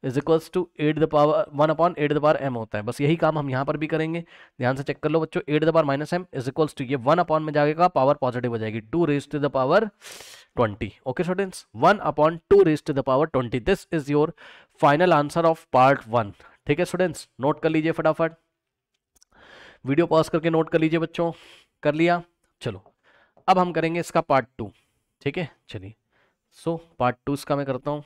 is equals to eight the power one upon eight the power M होता है बस यही काम हम यहाँ पर भी करेंगे ध्यान से चेक कर लो बच्चों A to the power minus M is equals to ये वन अपॉन में जाएगा पावर पॉजिटिव हो जाएगी two raise to the power twenty okay students one upon two raise to the power twenty this is your final answer of part one ठीक है students note कर लीजिए फटाफट वीडियो पॉज करके नोट कर लीजिए बच्चों कर लिया चलो अब हम करेंगे इसका पार्ट टू ठीक है चलिए सो पार्ट टू इसका मैं करता हूँ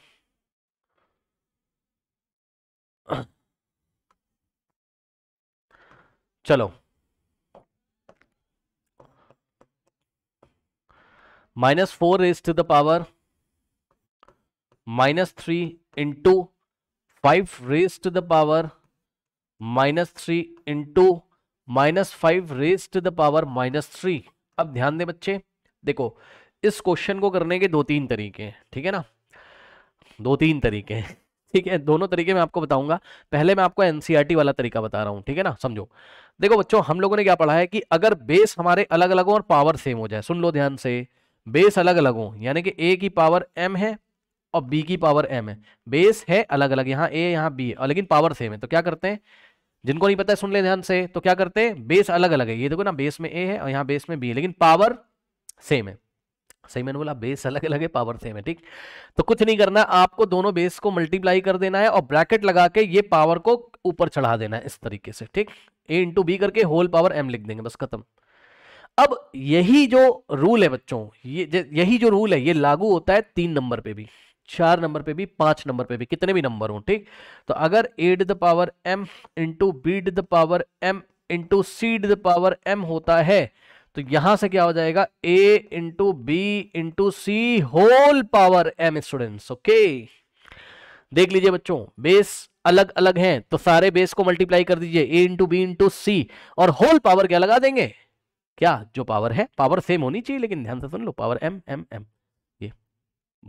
चलो minus four raise to the power minus three into five raise to the power minus three into minus five raise to the power minus three अब ध्यान दें बच्चे देखो इस क्वेश्चन को करने के दो तीन तरीके हैं ठीक है ना दो तीन तरीके हैं ठीक है दोनों तरीके मैं आपको बताऊंगा पहले मैं आपको एनसीईआरटी e वाला तरीका बता रहा हूं ठीक है ना समझो देखो बच्चों हम लोगों ने क्या पढ़ा है कि अगर बेस हमारे अलग अलग हो और पावर सेम हो जाए सुन लो ध्यान से बेस अलग अलग हो यानी कि ए की पावर एम है और बी की पावर एम है बेस है अलग अलग यहाँ ए यहाँ बी है और लेकिन पावर सेम है तो क्या करते हैं जिनको नहीं पता है सुन ले ध्यान से तो क्या करते हैं बेस अलग अलग है ये देखो ना बेस में ए है और यहाँ बेस में बी है लेकिन पावर सेम है सही मैंने बोला बेस अलग अलग है पावर सेम है ठीक तो कुछ नहीं करना आपको दोनों बेस को मल्टीप्लाई कर देना है और ब्रैकेट लगा के ये पावर को ऊपर चढ़ा देना है इस तरीके से ठीक ए इंटू बी करके होल पावर एम लिख देंगे बस खत्म अब यही जो रूल है बच्चों ये यही जो रूल है ये लागू होता है तीन नंबर पे भी चार नंबर पे भी पांच नंबर पे भी कितने भी नंबर हों ठीक तो अगर A to the power M into B to the power M into C to the power M होता है तो यहां से क्या हो जाएगा A into B into C whole power M students okay देख लीजिए बच्चों बेस अलग अलग हैं तो सारे बेस को मल्टीप्लाई कर दीजिए A into B into C और होल पावर क्या लगा देंगे क्या जो पावर है पावर सेम होनी चाहिए लेकिन ध्यान से सुन लो पावर एम एम एम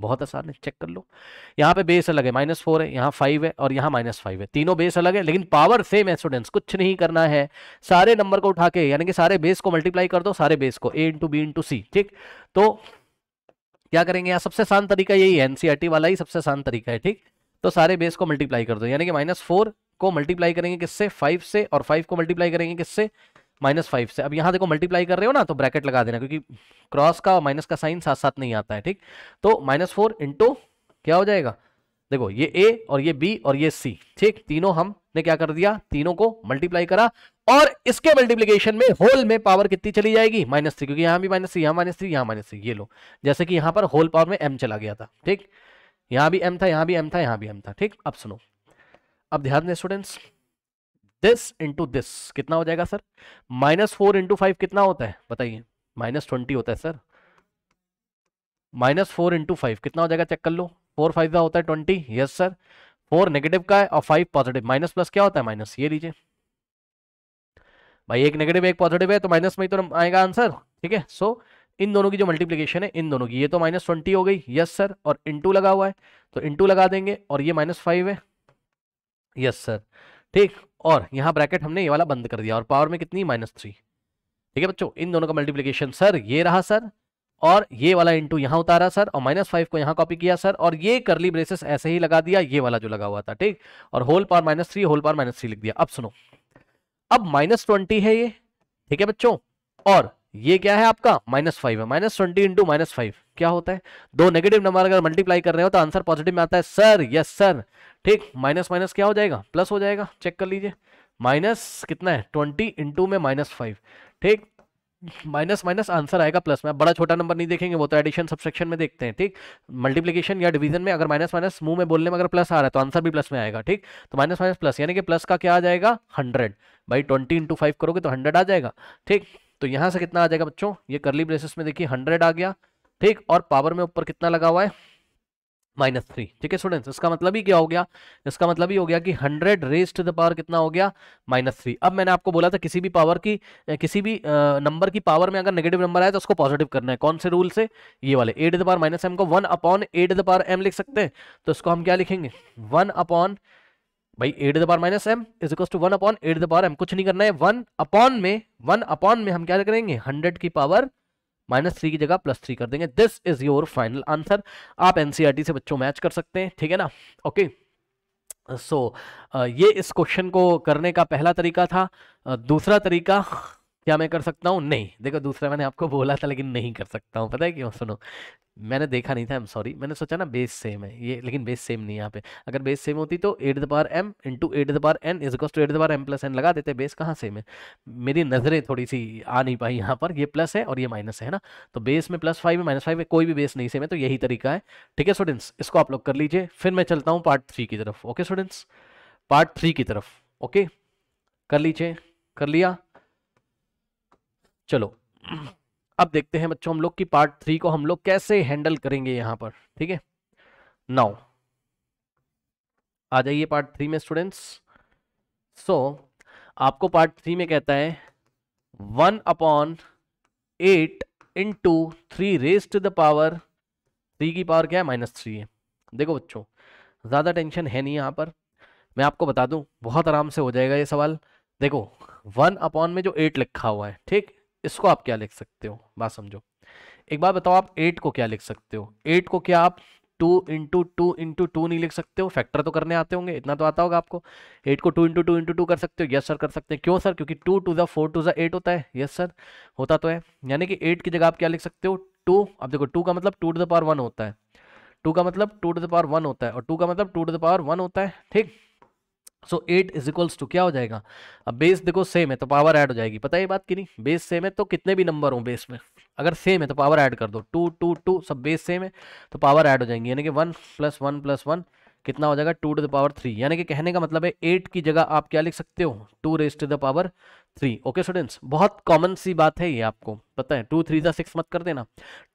बहुत आसान है चेक कर लो यहाँ पे बेस अलग है माइनस फोर है यहाँ फाइव है और यहाँ माइनस फाइव है तीनों बेस अलग है लेकिन पावर सेम है स्टूडेंट्स कुछ नहीं करना है सारे नंबर को उठा के यानी कि सारे बेस को मल्टीप्लाई कर दो सारे बेस को A into B into C ठीक तो क्या करेंगे यहाँ सबसे आसान तरीका यही है एनसीआरटी e वाला ही सबसे आसान तरीका है ठीक तो सारे बेस को मल्टीप्लाई कर दो यानी कि माइनस फोर को मल्टीप्लाई करेंगे किससे फाइव से और फाइव को मल्टीप्लाई करेंगे किससे माइनस फाइव से अब यहां देखो मल्टीप्लाई कर रहे हो ना तो ब्रैकेट लगा देना क्योंकि क्रॉस का और माइनस का साइन साथ साथ नहीं आता है ठीक तो माइनस फोर इंटू क्या हो जाएगा देखो ये ए और ये बी और ये सी ठीक तीनों हमने क्या कर दिया तीनों को मल्टीप्लाई करा और इसके मल्टीप्लीकेशन में होल में पावर कितनी चली जाएगी माइनस थ्री क्योंकि यहां भी माइनस थ्री यहां माइनस थ्री यहां माइनस थ्री ये लो जैसे कि यहां पर होल पावर में एम चला गया था ठीक यहां भी एम था यहां भी एम था यहां भी एम था ठीक अब सुनो अब ध्यान दें स्टूडेंट्स दिस इंटू दिस कितना हो जाएगा sir minus four into five कितना होता है बताइए माइनस ट्वेंटी होता है sir minus four into five कितना हो जाएगा चेक कर लो फोर फाइव का होता है twenty yes sir four negative का है और फाइव पॉजिटिव माइनस प्लस क्या होता है माइनस ये लीजिए भाई एक नेगेटिव एक पॉजिटिव है तो माइनस में ही तो आएगा आंसर ठीक है सो इन दोनों की जो मल्टीप्लीकेशन है इन दोनों की ये तो माइनस ट्वेंटी हो गई यस सर और इंटू लगा हुआ है तो इंटू लगा देंगे और ये माइनस फाइव है यस सर ठीक और यहाँ ब्रैकेट हमने ये वाला बंद कर दिया और पावर में कितनी माइनस थ्री ठीक है बच्चों इन दोनों का मल्टीप्लीकेशन सर ये रहा सर और ये वाला इंटू यहाँ उतारा सर और माइनस फाइव को यहाँ कॉपी किया सर और ये करली ब्रेसेस ऐसे ही लगा दिया ये वाला जो लगा हुआ था ठीक और whole power minus three whole power minus three लिख दिया अब सुनो अब माइनस ट्वेंटी है ये ठीक है बच्चों और ये क्या है आपका माइनस फाइव है minus twenty into minus five क्या होता है दो नेगेटिव नंबर अगर मल्टीप्लाई कर रहे हो तो आंसर पॉजिटिव में आता है सर यस सर ठीक माइनस माइनस क्या हो जाएगा प्लस हो जाएगा चेक कर लीजिए माइनस कितना है ट्वेंटी इंटू में माइनस फाइव ठीक माइनस माइनस आंसर आएगा प्लस में बड़ा छोटा नंबर नहीं देखेंगे वो तो एडिशन सब्सट्रक्शन में देखते हैं ठीक मल्टीप्लिकेशन या डिवीजन में अगर माइनस माइनस मुंह में बोलने में अगर प्लस आ रहा है तो आंसर भी प्लस में आएगा ठीक तो माइनस माइनस प्लस यानी कि प्लस का क्या आ जाएगा हंड्रेड भाई ट्वेंटी इंटू फाइव करोगे तो हंड्रेड आ जाएगा ठीक तो यहां से कितना आ जाएगा बच्चों ये करली ब्रेसेस में देखिए हंड्रेड आ गया ठीक और पावर में ऊपर कितना लगा हुआ है माइनस थ्री ठीक है स्टूडेंट्स इसका मतलब ही क्या हो गया इसका मतलब ही हो गया कि hundred raise to the power कितना हो गया माइनस थ्री अब मैंने आपको बोला था किसी भी पावर की किसी भी नंबर की पावर में अगर नेगेटिव नंबर आया तो उसको पॉजिटिव करना है कौन से रूल से ये वाले A to the power minus M को one upon eight the power M लिख सकते हैं तो इसको हम क्या लिखेंगे वन अपॉन भाई eight the power minus M is equal to one upon eight the power M कुछ नहीं करना है वन अपॉन में वन अपॉन में हम क्या करेंगे हंड्रेड की पावर माइनस थ्री की जगह प्लस थ्री कर देंगे this is your final answer आप एनसीईआरटी e से बच्चों मैच कर सकते हैं ठीक है ना okay okay. So so, uh, ये इस क्वेश्चन को करने का पहला तरीका था uh, दूसरा तरीका क्या मैं कर सकता हूँ नहीं देखो दूसरा मैंने आपको बोला था लेकिन नहीं कर सकता हूँ पता है क्यों सुनो मैंने देखा नहीं था एम सॉरी मैंने सोचा ना बेस सेम है ये लेकिन बेस सेम नहीं यहाँ पे अगर बेस सेम होती तो A to the power M into eight the power N is equals to eight the power M plus N लगा देते बेस कहाँ सेम है मेरी नज़रें थोड़ी सी आ नहीं पाई यहाँ पर ये प्लस है और ये माइनस है ना तो बेस में प्लस फाइव है माइनस फाइव है कोई भी बेस नहीं सेम है तो यही तरीका है ठीक है स्टूडेंट्स इसको आप लोग कर लीजिए फिर मैं चलता हूँ पार्ट थ्री की तरफ ओके स्टूडेंट्स पार्ट थ्री की तरफ ओके कर लीजिए कर लिया चलो अब देखते हैं बच्चों हम लोग की पार्ट थ्री को हम लोग कैसे हैंडल करेंगे यहाँ पर ठीक है नाउ आ जाइए पार्ट थ्री में स्टूडेंट्स सो so, आपको पार्ट थ्री में कहता है one upon eight into three raise to the power three की पावर क्या है माइनस थ्री है देखो बच्चों ज़्यादा टेंशन है नहीं यहां पर मैं आपको बता दूं बहुत आराम से हो जाएगा ये सवाल देखो वन अपॉन में जो एट लिखा हुआ है ठीक इसको आप क्या लिख सकते हो बात समझो एक बार बताओ आप एट को क्या लिख सकते हो एट को क्या आप two into two into two नहीं लिख सकते हो फैक्टर तो करने आते होंगे इतना तो आता होगा आपको एट को two into two into two कर सकते हो यस सर कर सकते हैं क्यों सर क्योंकि टू टू ज़ा फोर टू ज़ा एट होता है यस सर होता तो है यानी कि एट की जगह आप क्या लिख सकते हो टू अब देखो टू का मतलब two to the power one होता है टू का मतलब two to the power one होता है और टू का मतलब two to the power one होता है ठीक so eight is equals to क्या हो जाएगा अब बेस देखो सेम है तो पावर ऐड हो जाएगी पता है ये बात की नहीं बेस सेम है तो कितने भी नंबर हो बेस में अगर सेम है तो पावर ऐड कर दो टू टू टू सब बेस सेम है तो पावर ऐड हो जाएंगी यानी कि one plus one plus one कितना हो जाएगा two to the power three यानी कि कहने का मतलब है एट की जगह आप क्या लिख सकते हो two raise to the power three okay students बहुत कॉमन सी बात है ये आपको पता है टू थ्री द सिक्स मत कर देना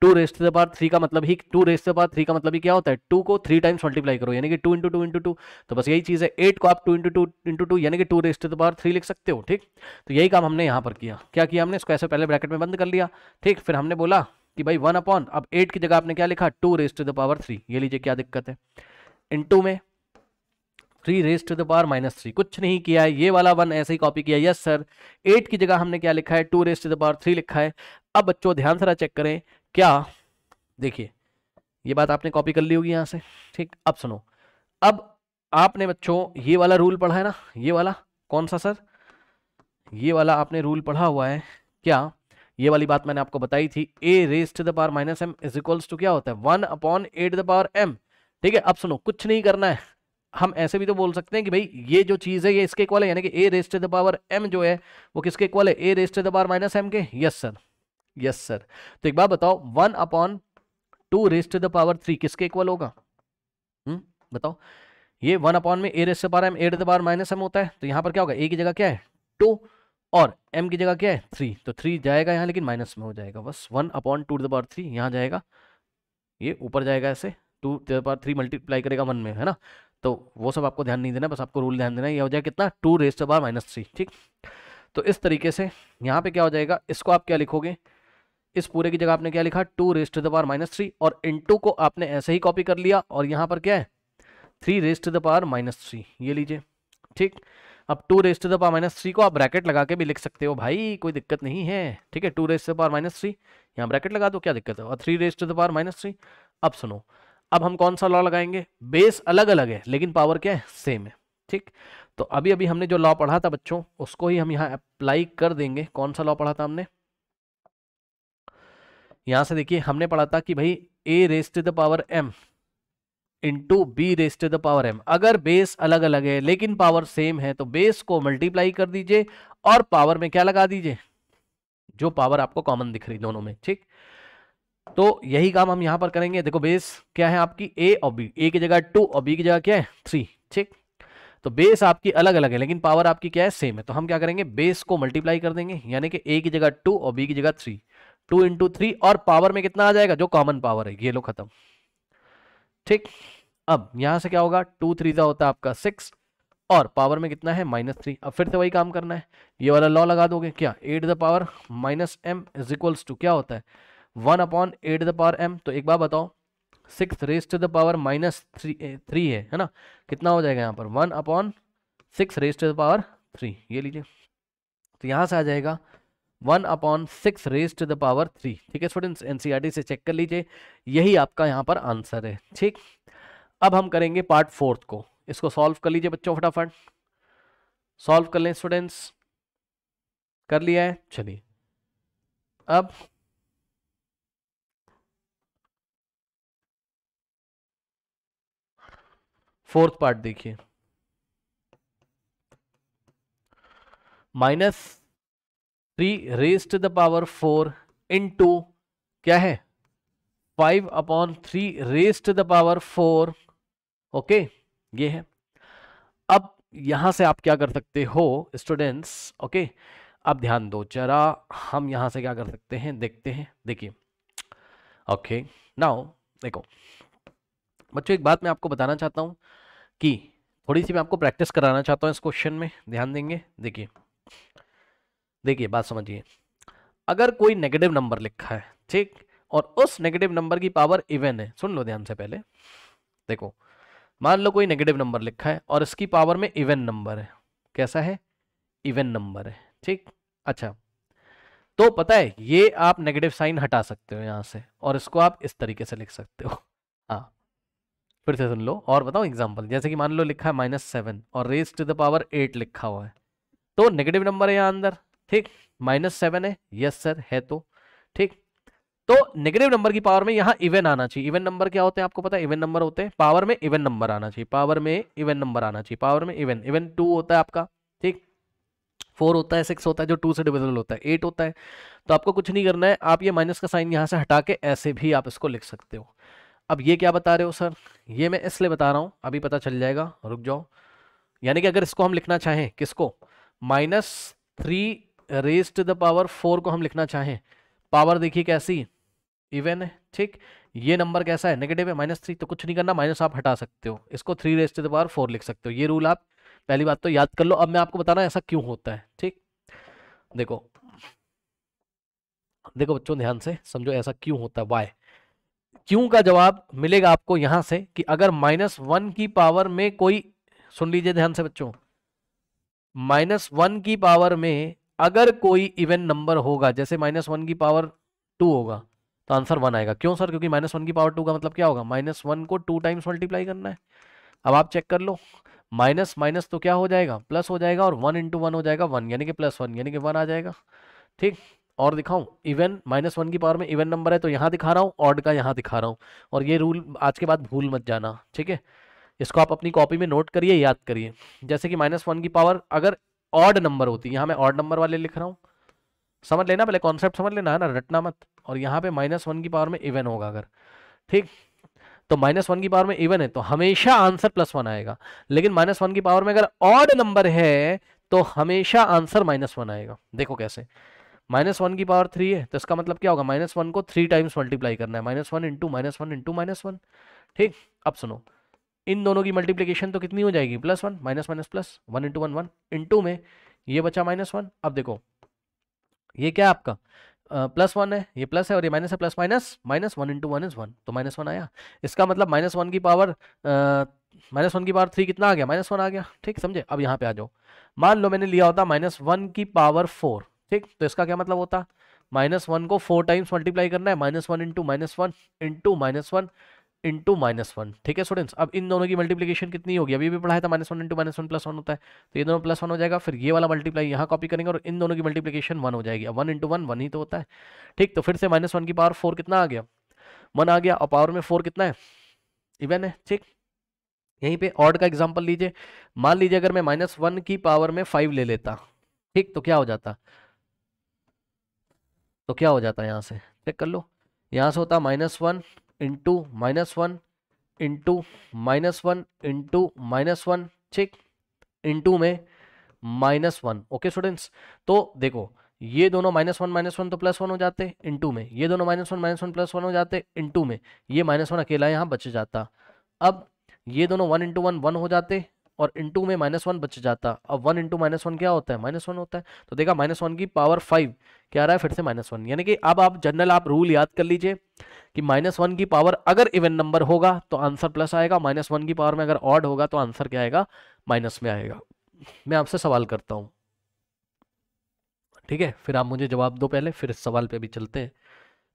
two raise to the power three का मतलब ही two raise to the power three का मतलब ही क्या होता है टू को थ्री टाइम्स मल्टीप्लाई करो यानी कि two into two into two तो बस यही चीज़ है एट को आप two into two into two यानी कि two raise to the power three लिख सकते हो ठीक तो यही काम हमने यहाँ पर किया क्या किया हमने इसको ऐसे पहले ब्रैकेट में बंद कर लिया ठीक फिर हमने बोला कि भाई वन अपॉन अब एट की जगह आपने क्या लिखा two raise to the power three ये लीजिए क्या दिक्कत है टू में three raise to the power minus three कुछ नहीं किया है ये वाला वन ऐसे ही कॉपी किया यस सर एट की जगह हमने क्या लिखा है two raise to the power three लिखा है अब बच्चों ध्यान से चेक करें क्या देखिए ये बात आपने कॉपी कर ली होगी यहाँ से ठीक अब सुनो अब आपने बच्चों ये वाला रूल पढ़ा है ना ये वाला कौन सा सर ये वाला आपने रूल पढ़ा हुआ है क्या ये वाली बात मैंने आपको बताई थी A raise to the power minus M is equals to क्या होता है one upon eight the power M ठीक है अब सुनो कुछ नहीं करना है हम ऐसे भी तो बोल सकते हैं कि भाई ये जो चीज़ है ये इसके इक्वल है यानी कि A raised the power M जो है वो किसके इक्वल है A raised the power minus M के यस सर यस सर तो एक बार बताओ one upon two raised the power three किसके इक्वल होगा हुँ? हम्म, बताओ ये वन अपॉन में A raised the power M A the power minus M होता है तो यहां पर क्या होगा ए की जगह क्या है टू और एम की जगह क्या है थ्री तो थ्री जाएगा यहां लेकिन माइनस में हो जाएगा बस one upon two the power three यहां जाएगा ये ऊपर जाएगा ऐसे टू पावर थ्री मल्टीप्लाई करेगा वन में है ना तो वो सब आपको ध्यान नहीं देना बस आपको रूल ध्यान देना ये हो जाएगा कितना two raised power minus three ठीक तो इस तरीके से यहाँ पे क्या हो जाएगा इसको आप क्या लिखोगे इस पूरे की जगह आपने क्या लिखा two raised to the power minus three और इंटू को आपने ऐसे ही कॉपी कर लिया और यहाँ पर क्या है three raised to the power minus three ये लीजिए ठीक अब two raised to the power minus three को आप ब्रैकेट लगा के भी लिख सकते हो भाई कोई दिक्कत नहीं है ठीक है two raised to the power minus three यहाँ ब्रैकेट लगा दो क्या दिक्कत है और three raised to the power minus three अब सुनो अब हम कौन सा लॉ लगाएंगे बेस अलग अलग है लेकिन पावर क्या है सेम है ठीक तो अभी अभी हमने जो लॉ पढ़ा था बच्चों उसको ही हम यहाँ अप्लाई कर देंगे कौन सा लॉ पढ़ा था हमने यहां से देखिए हमने पढ़ा था कि भाई a raise to the power M into b raise to the power m अगर बेस अलग अलग है लेकिन पावर सेम है तो बेस को मल्टीप्लाई कर दीजिए और पावर में क्या लगा दीजिए जो पावर आपको कॉमन दिख रही दोनों में ठीक तो यही काम हम यहां पर करेंगे देखो बेस क्या है आपकी ए और बी ए की जगह टू और बी की जगह क्या है थ्री ठीक तो बेस आपकी अलग अलग है लेकिन पावर आपकी क्या है सेम है तो हम क्या करेंगे बेस को मल्टीप्लाई कर देंगे यानी कि ए की जगह टू और बी की जगह थ्री टू इंटू थ्री और पावर में कितना आ जाएगा जो कॉमन पावर है ये लो खत्म ठीक अब यहां से क्या होगा टू थ्री का होता है आपका सिक्स और पावर में कितना है माइनस थ्री अब फिर से वही काम करना है ये वाला लॉ लगा दोगे क्या eight the power minus M is equals to क्या होता है one upon eight the power M तो एक बार बताओ six raise to the power minus three three है है ना कितना हो जाएगा यहाँ पर one upon six raise to the power three ये लीजिए तो यहाँ से आ जाएगा one upon six raise to the power three ठीक है स्टूडेंट्स एनसीईआरटी e से चेक कर लीजिए यही आपका यहाँ पर आंसर है ठीक अब हम करेंगे पार्ट फोर्थ को इसको सॉल्व कर लीजिए बच्चों फटाफट सॉल्व कर लें स्टूडेंट्स कर लिया है चलिए अब फोर्थ पार्ट देखिए minus three raise to the power four into क्या है five upon three raise to the power four okay ये है अब यहां से आप क्या कर सकते हो स्टूडेंट्स ओके अब ध्यान दो जरा हम यहां से क्या कर सकते हैं देखते हैं देखिए ओके नाउ देखो बच्चों एक बात मैं आपको बताना चाहता हूं कि थोड़ी सी मैं आपको प्रैक्टिस कराना चाहता हूँ इस क्वेश्चन में ध्यान देंगे देखिए देखिए बात समझिए अगर कोई नेगेटिव नंबर लिखा है ठीक और उस नेगेटिव नंबर की पावर इवन है सुन लो ध्यान से पहले देखो मान लो कोई नेगेटिव नंबर लिखा है और इसकी पावर में इवन नंबर है कैसा है इवन नंबर है ठीक अच्छा तो पता है ये आप नेगेटिव साइन हटा सकते हो यहाँ से और इसको आप इस तरीके से लिख सकते हो फिर से सुन लो और बताओ एग्जाम्पल जैसे कि मान लो लिखा है माइनस सेवन और raise to the power eight लिखा हुआ है तो नेगेटिव नंबर है यहाँ अंदर ठीक माइनस सेवन है यस सर है तो ठीक तो नेगेटिव नंबर की पावर में यहाँ इवन आना चाहिए इवन नंबर क्या होते हैं आपको पता है इवन नंबर होते हैं पावर में इवन नंबर आना चाहिए पावर में इवन नंबर आना चाहिए पावर में इवन इवन टू होता है आपका ठीक फोर होता है सिक्स होता है जो टू से डिविजल होता है एट होता है तो आपको कुछ नहीं करना है आप ये माइनस का साइन यहाँ से हटा के ऐसे भी आप इसको लिख सकते हो अब ये क्या बता रहे हो सर ये मैं इसलिए बता रहा हूँ अभी पता चल जाएगा रुक जाओ यानी कि अगर इसको हम लिखना चाहें किसको minus three raise to the power four को हम लिखना चाहें पावर देखिए कैसी इवन है ठीक ये नंबर कैसा है नेगेटिव है माइनस थ्री तो कुछ नहीं करना माइनस आप हटा सकते हो इसको three raise to the power four लिख सकते हो ये रूल आप पहली बात तो याद कर लो अब मैं आपको बताना ऐसा क्यों होता है ठीक देखो देखो बच्चों ध्यान से समझो ऐसा क्यों होता है वाई क्यों का जवाब मिलेगा आपको यहां से कि अगर माइनस वन की पावर में कोई सुन लीजिए ध्यान से बच्चों माइनस वन की पावर में अगर कोई इवन नंबर होगा जैसे माइनस वन की पावर टू होगा तो आंसर वन आएगा क्यों सर क्योंकि माइनस वन की पावर टू का मतलब क्या होगा माइनस वन को टू टाइम्स मल्टीप्लाई करना है अब आप चेक कर लो माइनस माइनस तो क्या हो जाएगा प्लस हो जाएगा और वन इंटू वन हो जाएगा वन यानी कि प्लस वन यानी कि वन आ जाएगा ठीक और दिखाऊं इवन माइनस वन की पावर में इवन नंबर है तो यहाँ दिखा रहा हूँ ऑड का यहाँ दिखा रहा हूँ और ये रूल आज के बाद भूल मत जाना ठीक है इसको आप अपनी कॉपी में नोट करिए याद करिए जैसे कि माइनस वन की पावर अगर ऑड नंबर होती यहाँ मैं ऑड नंबर वाले लिख रहा हूँ समझ लेना पहले कॉन्सेप्ट समझ लेना है ना रटना मत और यहाँ पे माइनस वन की पावर में इवन होगा अगर ठीक तो माइनस वन की पावर में इवन है तो हमेशा आंसर प्लस वन आएगा लेकिन माइनस वन की पावर में अगर ऑड नंबर है तो हमेशा आंसर माइनस वन आएगा देखो कैसे माइनस वन की पावर थ्री है तो इसका मतलब क्या होगा माइनस वन को थ्री टाइम्स मल्टीप्लाई करना है minus one into minus one into minus one ठीक अब सुनो इन दोनों की मल्टीप्लीकेशन तो कितनी हो जाएगी plus one minus minus plus one into one one into में ये बचा माइनस वन अब देखो ये क्या आपका प्लस uh, वन है ये प्लस है और ये माइनस है plus minus minus one into one is one तो माइनस वन आया इसका मतलब माइनस वन की पावर माइनस वन की पावर थ्री कितना आ गया माइनस वन आ गया ठीक समझे अब यहाँ पे आ जाओ मान लो मैंने लिया होता माइनस वन की पावर फोर ठीक तो इसका क्या मतलब होता माइनस वन को फोर टाइम्स मल्टीप्लाई करना है minus one into minus one into minus one into minus one ठीक है स्टूडेंट्स अब इन दोनों की मल्टीप्लीकेशन कितनी होगी अभी भी पढ़ाया था तो minus one into minus one plus one होता है तो ये दोनों प्लस वन हो जाएगा फिर ये वाला मल्टीप्लाई यहाँ कॉपी करेंगे और इन दोनों की मल्टीप्लीकेशन वन हो जाएगी वन इंटू वन वन ही तो होता है ठीक तो फिर से माइनस वन की पावर फोर कितना आ गया वन आ गया और पावर में फोर कितना है इवन है ठीक यहीं पे ऑड का एग्जाम्पल लीजिए मान लीजिए अगर मैं माइनस वन की पावर में फाइव ले लेता ठीक तो क्या हो जाता तो क्या हो जाता है यहाँ से चेक कर लो यहाँ से होता minus one into minus one into minus one into minus one ठीक इंटू में माइनस वन ओके स्टूडेंट्स तो देखो ये दोनों माइनस वन माइनस वन तो प्लस वन हो जाते इंटू में ये दोनों minus one minus one plus one हो जाते इंटू में ये माइनस वन अकेला यहाँ बच जाता अब ये दोनों वन इंटू वन वन हो जाते और इंटू में माइनस वन बच जाता अब वन इंटू माइनस वन क्या होता है माइनस वन होता है तो देखा माइनस वन की पावर फाइव क्या आ रहा है फिर से माइनस वन यानी कि अब आप जनरल आप रूल याद कर लीजिए कि माइनस वन की पावर अगर इवन नंबर होगा तो आंसर प्लस आएगा माइनस वन की पावर में अगर ऑड होगा तो आंसर क्या आएगा माइनस में आएगा मैं आपसे सवाल करता हूँ ठीक है फिर आप मुझे जवाब दो पहले फिर इस सवाल पर भी चलते हैं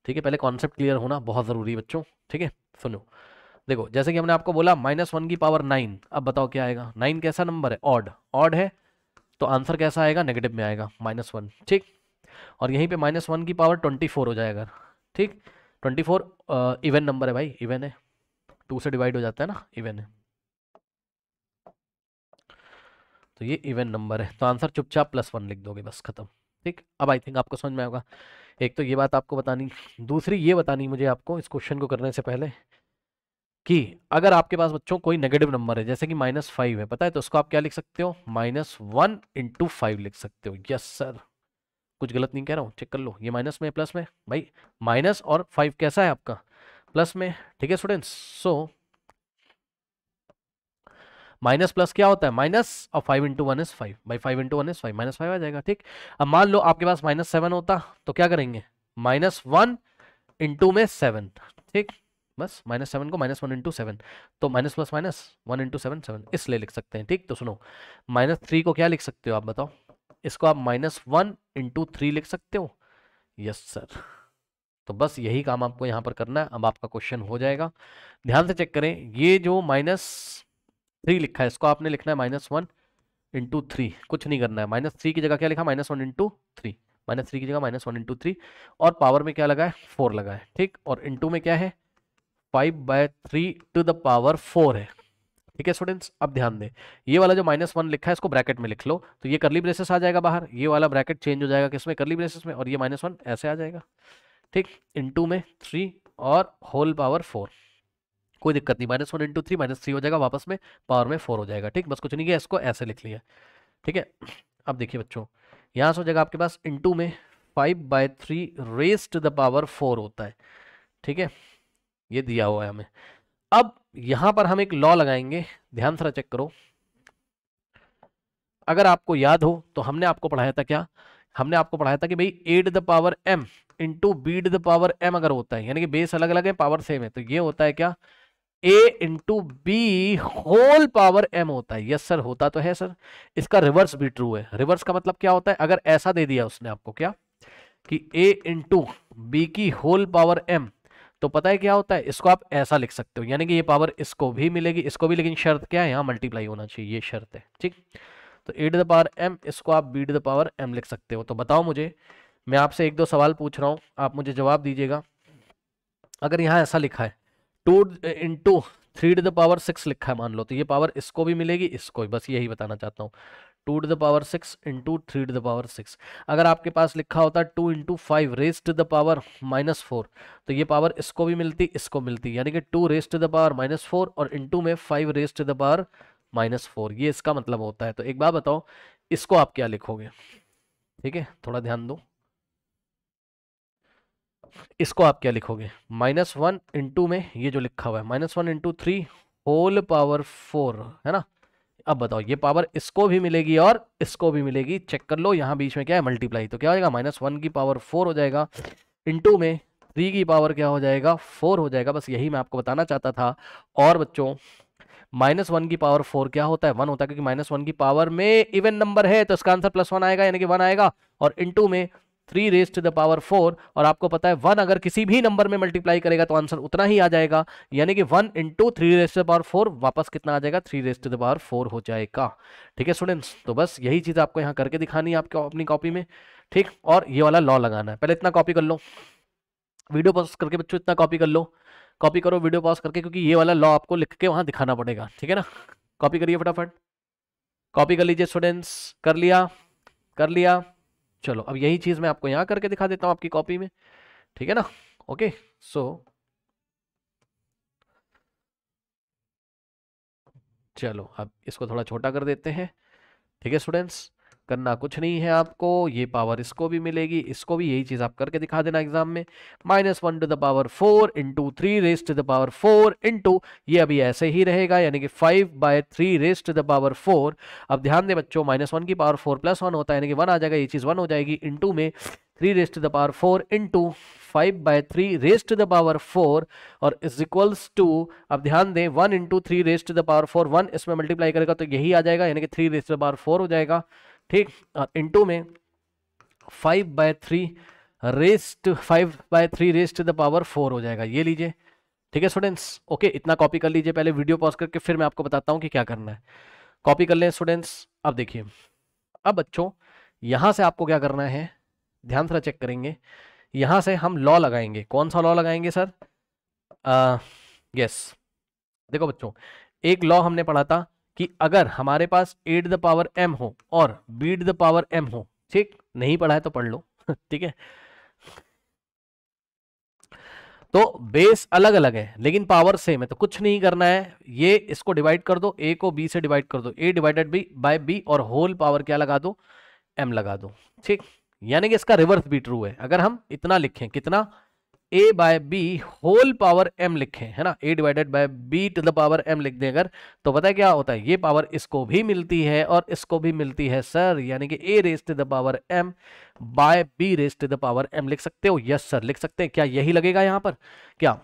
ठीक है पहले कॉन्सेप्ट क्लियर होना बहुत ज़रूरी है बच्चों ठीक है सुनो देखो जैसे कि हमने आपको बोला माइनस वन की पावर नाइन अब बताओ क्या आएगा नाइन कैसा नंबर है ऑड ऑड है तो आंसर कैसा आएगा नेगेटिव में आएगा माइनस वन ठीक और यहीं पे माइनस वन की पावर ट्वेंटी फोर हो जाएगा ठीक ट्वेंटी फोर इवेन नंबर है भाई इवेन है टू से डिवाइड हो जाता है ना इवेन है तो ये इवेन नंबर है तो आंसर चुपचाप प्लस वन लिख दोगे बस खत्म ठीक अब आई थिंक आपको समझ में आएगा एक तो ये बात आपको बतानी दूसरी ये बतानी मुझे आपको इस क्वेश्चन को करने से पहले कि अगर आपके पास बच्चों कोई नेगेटिव नंबर है जैसे कि माइनस फाइव है पता है तो उसको आप क्या लिख सकते हो माइनस वन इंटू फाइव लिख सकते हो यस सर कुछ गलत नहीं कह रहा हूँ चेक कर लो ये माइनस में प्लस में भाई माइनस और फाइव कैसा है आपका प्लस में ठीक है स्टूडेंट्स सो माइनस प्लस क्या होता है माइनस और five into one is five by five into one is five minus five आ जाएगा ठीक अब मान लो आपके पास माइनस सेवन होता तो क्या करेंगे माइनस वन इंटू में सेवन ठीक बस माइनस सेवन को माइनस वन इंटू सेवन तो minus plus minus one into seven seven इसलिए लिख सकते हैं ठीक तो सुनो माइनस थ्री को क्या लिख सकते हो आप बताओ इसको आप माइनस वन इंटू थ्री लिख सकते हो यस सर तो बस यही काम आपको यहाँ पर करना है अब आपका क्वेश्चन हो जाएगा ध्यान से चेक करें ये जो माइनस थ्री लिखा है इसको आपने लिखना है माइनस वन इंटू थ्री कुछ नहीं करना है माइनस थ्री की जगह क्या लिखा minus one into three minus three की जगह माइनस वन इंटू थ्री और पावर में क्या लगा है फोर लगा है ठीक और इंटू में क्या है five by three to the power four है ठीक है स्टूडेंट्स अब ध्यान दें ये वाला जो माइनस वन लिखा है इसको ब्रैकेट में लिख लो तो ये करली ब्रेसेस आ जाएगा बाहर ये वाला ब्रैकेट चेंज हो जाएगा किसमें करली ब्रेसेस में और ये माइनस वन ऐसे आ जाएगा ठीक इंटू में थ्री और होल पावर फोर कोई दिक्कत नहीं minus one into three minus three हो जाएगा वापस में पावर में फोर हो जाएगा ठीक बस कुछ नहीं किया इसको ऐसे लिख लिया ठीक है अब देखिए बच्चों यहाँ से हो जाएगा आपके पास इंटू में five by three raised the power four होता है ठीक है ये दिया हुआ है हमें अब यहां पर हम एक लॉ लगाएंगे ध्यान से चेक करो अगर आपको याद हो तो हमने आपको पढ़ाया था क्या हमने आपको पढ़ाया था कि भाई eight the power M into b to the power m अगर होता है यानी कि बेस अलग अलग है पावर सेम है तो ये होता है क्या a into b whole power M होता है यस सर होता तो है सर इसका रिवर्स भी ट्रू है रिवर्स का मतलब क्या होता है अगर ऐसा दे दिया उसने आपको क्या कि ए इंटू बी की होल पावर एम तो पता है क्या होता है इसको आप ऐसा लिख सकते हो यानी कि ये पावर इसको भी मिलेगी इसको भी लेकिन शर्त क्या है यहाँ मल्टीप्लाई होना चाहिए ये शर्त है ठीक तो a to the power m इसको आप b to the power M लिख सकते हो तो बताओ मुझे मैं आपसे एक दो सवाल पूछ रहा हूँ आप मुझे जवाब दीजिएगा अगर यहाँ ऐसा लिखा है two into three to the power six लिखा है मान लो तो ये पावर इसको भी मिलेगी इसको भी बस यही बताना चाहता हूँ two to the power six into three to the power six अगर आपके पास लिखा होता two into five raise to the power minus four तो ये पावर इसको भी मिलती इसको मिलती यानी कि two raise to the power minus four और इंटू में five raise to the power minus four ये इसका मतलब होता है तो एक बार बताओ इसको आप क्या लिखोगे ठीक है थोड़ा ध्यान दो इसको आप क्या लिखोगे माइनस वन इंटू में ये जो लिखा हुआ है minus one into three whole power four है ना अब बताओ ये पावर इसको भी मिलेगी और इसको भी मिलेगी चेक कर लो यहाँ बीच में क्या है मल्टीप्लाई तो क्या हो जाएगा माइनस वन की पावर फोर हो जाएगा इंटू में थ्री की पावर क्या हो जाएगा फोर हो जाएगा बस यही मैं आपको बताना चाहता था और बच्चों माइनस वन की पावर फोर क्या होता है वन होता है क्योंकि माइनस वन की पावर में इवन नंबर है तो इसका आंसर प्लस वन आएगा यानी कि वन आएगा और इंटू में three raise to the power four और आपको पता है वन अगर किसी भी नंबर में मल्टीप्लाई करेगा तो आंसर उतना ही आ जाएगा यानी कि one into three raise to the power four वापस कितना आ जाएगा three raise to the power four हो जाएगा ठीक है स्टूडेंट्स तो बस यही चीज़ आपको यहाँ करके दिखानी है आपको अपनी कॉपी में ठीक और ये वाला लॉ लगाना है पहले इतना कॉपी कर लो वीडियो पॉज करके बच्चों इतना कॉपी कर लो कॉपी करो वीडियो पॉज करके क्योंकि ये वाला लॉ आपको लिख के वहाँ दिखाना पड़ेगा ठीक है ना कॉपी करिए फटाफट कॉपी कर लीजिए स्टूडेंट्स कर लिया कर लिया चलो अब यही चीज़ मैं आपको यहाँ करके दिखा देता हूँ आपकी कॉपी में ठीक है ना ओके सो चलो अब इसको थोड़ा छोटा कर देते हैं ठीक है स्टूडेंट्स करना कुछ नहीं है आपको ये पावर इसको भी मिलेगी इसको भी यही चीज़ आप करके दिखा देना एग्जाम में minus one to the power four into three raised to the power four into ये अभी ऐसे ही रहेगा यानी कि five by three raised the power four अब ध्यान दें बच्चों माइनस वन की पावर फोर प्लस वन होता है यानी कि वन आ जाएगा ये चीज़ वन हो जाएगी इंटू में three raised to the power four into five by three raised to the power four और इज इक्वल्स टू अब ध्यान दें one into three raised to the power four one इसमें मल्टीप्लाई करेगा तो यही आ जाएगा यानी कि three raised the power four हो जाएगा ठीक इंटू में five by three raised five by three raised the power four हो जाएगा ये लीजिए ठीक है स्टूडेंट्स ओके इतना कॉपी कर लीजिए पहले वीडियो पॉज करके फिर मैं आपको बताता हूँ कि क्या करना है कॉपी कर लें स्टूडेंट्स अब देखिए अब बच्चों यहाँ से आपको क्या करना है ध्यान से चेक करेंगे यहाँ से हम लॉ लगाएंगे कौन सा लॉ लगाएंगे सर यस देखो बच्चों एक लॉ हमने पढ़ा था कि अगर हमारे पास एट द पावर एम हो और बीट द पावर एम हो ठीक नहीं पढ़ा है तो पढ़ लो ठीक है तो बेस अलग अलग है लेकिन पावर सेम है तो कुछ नहीं करना है ये इसको डिवाइड कर दो ए को बी से डिवाइड कर दो a divided b by b और होल पावर क्या लगा दो एम लगा दो ठीक यानी कि इसका रिवर्स भी ट्रू है अगर हम इतना लिखें कितना a by B whole power m लिखें है ना a divided by b to the power M लिख दें अगर तो पता है क्या होता है ये पावर इसको भी मिलती है और इसको भी मिलती है सर यानी कि ए raise to the power M by B raise to the power M लिख सकते हो यस सर लिख सकते हैं क्या यही लगेगा यहाँ पर क्या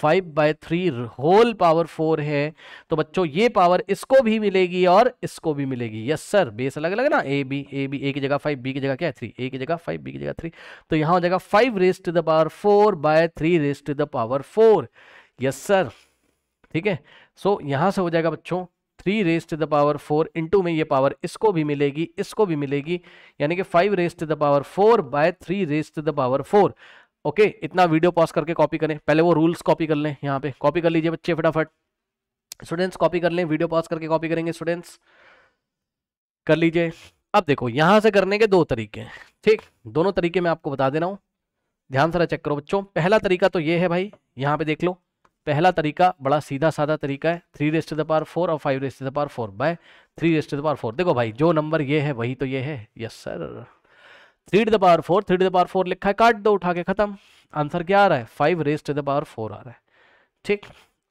five by three whole power four है तो बच्चों ये पावर इसको भी मिलेगी और इसको भी मिलेगी यस सर बेस अलग अलग ना ए बी ए बी ए की जगह फाइव बी की जगह क्या है थ्री ए की जगह फाइव बी की जगह थ्री तो यहाँ हो जाएगा five raise to the power four by three raise to the power four yes sir ठीक है सो यहाँ से हो जाएगा बच्चों three raise to the power four into में ये पावर इसको भी मिलेगी इसको भी मिलेगी यानी कि five raise to the power four by three raise to the power four okay इतना वीडियो पॉज करके कॉपी करें पहले वो रूल्स कॉपी कर लें यहाँ पे कॉपी कर लीजिए बच्चे फटाफट स्टूडेंट्स कॉपी कर लें वीडियो पॉज करके कॉपी करेंगे स्टूडेंट्स कर लीजिए अब देखो यहां से करने के दो तरीके हैं ठीक दोनों तरीके मैं आपको बता दे रहा हूँ ध्यान से चेक करो बच्चों पहला तरीका तो ये है भाई यहाँ पे देख लो पहला तरीका बड़ा सीधा साधा तरीका है three raised the power four और five raised the power four by three raised the power four देखो भाई जो नंबर ये है वही तो ये है yes sir three to the power four three to the power four लिखा है काट दो उठा के खत्म आंसर क्या आ रहा है five raise to the power four आ रहा है ठीक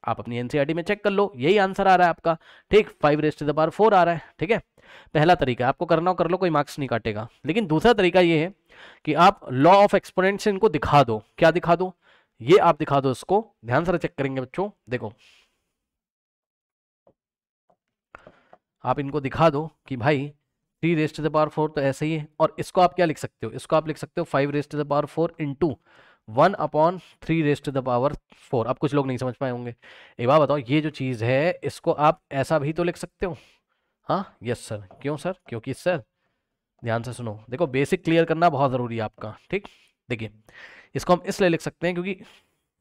आप अपनी एनसीईआरटी e में चेक कर लो यही आंसर आ रहा है आपका ठीक five raise to the power four आ रहा है ठीक है पहला तरीका आपको करना हो कर लो कोई मार्क्स नहीं काटेगा लेकिन दूसरा तरीका ये है कि आप लॉ ऑफ एक्सपोनेंट से इनको दिखा दो क्या दिखा दो ये आप दिखा दो इसको ध्यान से चेक करेंगे बच्चों देखो आप इनको दिखा दो कि भाई three raise to the power four तो ऐसे ही है और इसको आप क्या लिख सकते हो इसको आप लिख सकते हो five raise to the power four into one upon three raise to the power four अब कुछ लोग नहीं समझ पाए होंगे एक बार बताओ ये जो चीज़ है इसको आप ऐसा भी तो लिख सकते हो हाँ यस सर क्यों सर क्योंकि सर ध्यान से सुनो देखो बेसिक क्लियर करना बहुत ज़रूरी है आपका ठीक देखिए इसको हम इसलिए लिख सकते हैं क्योंकि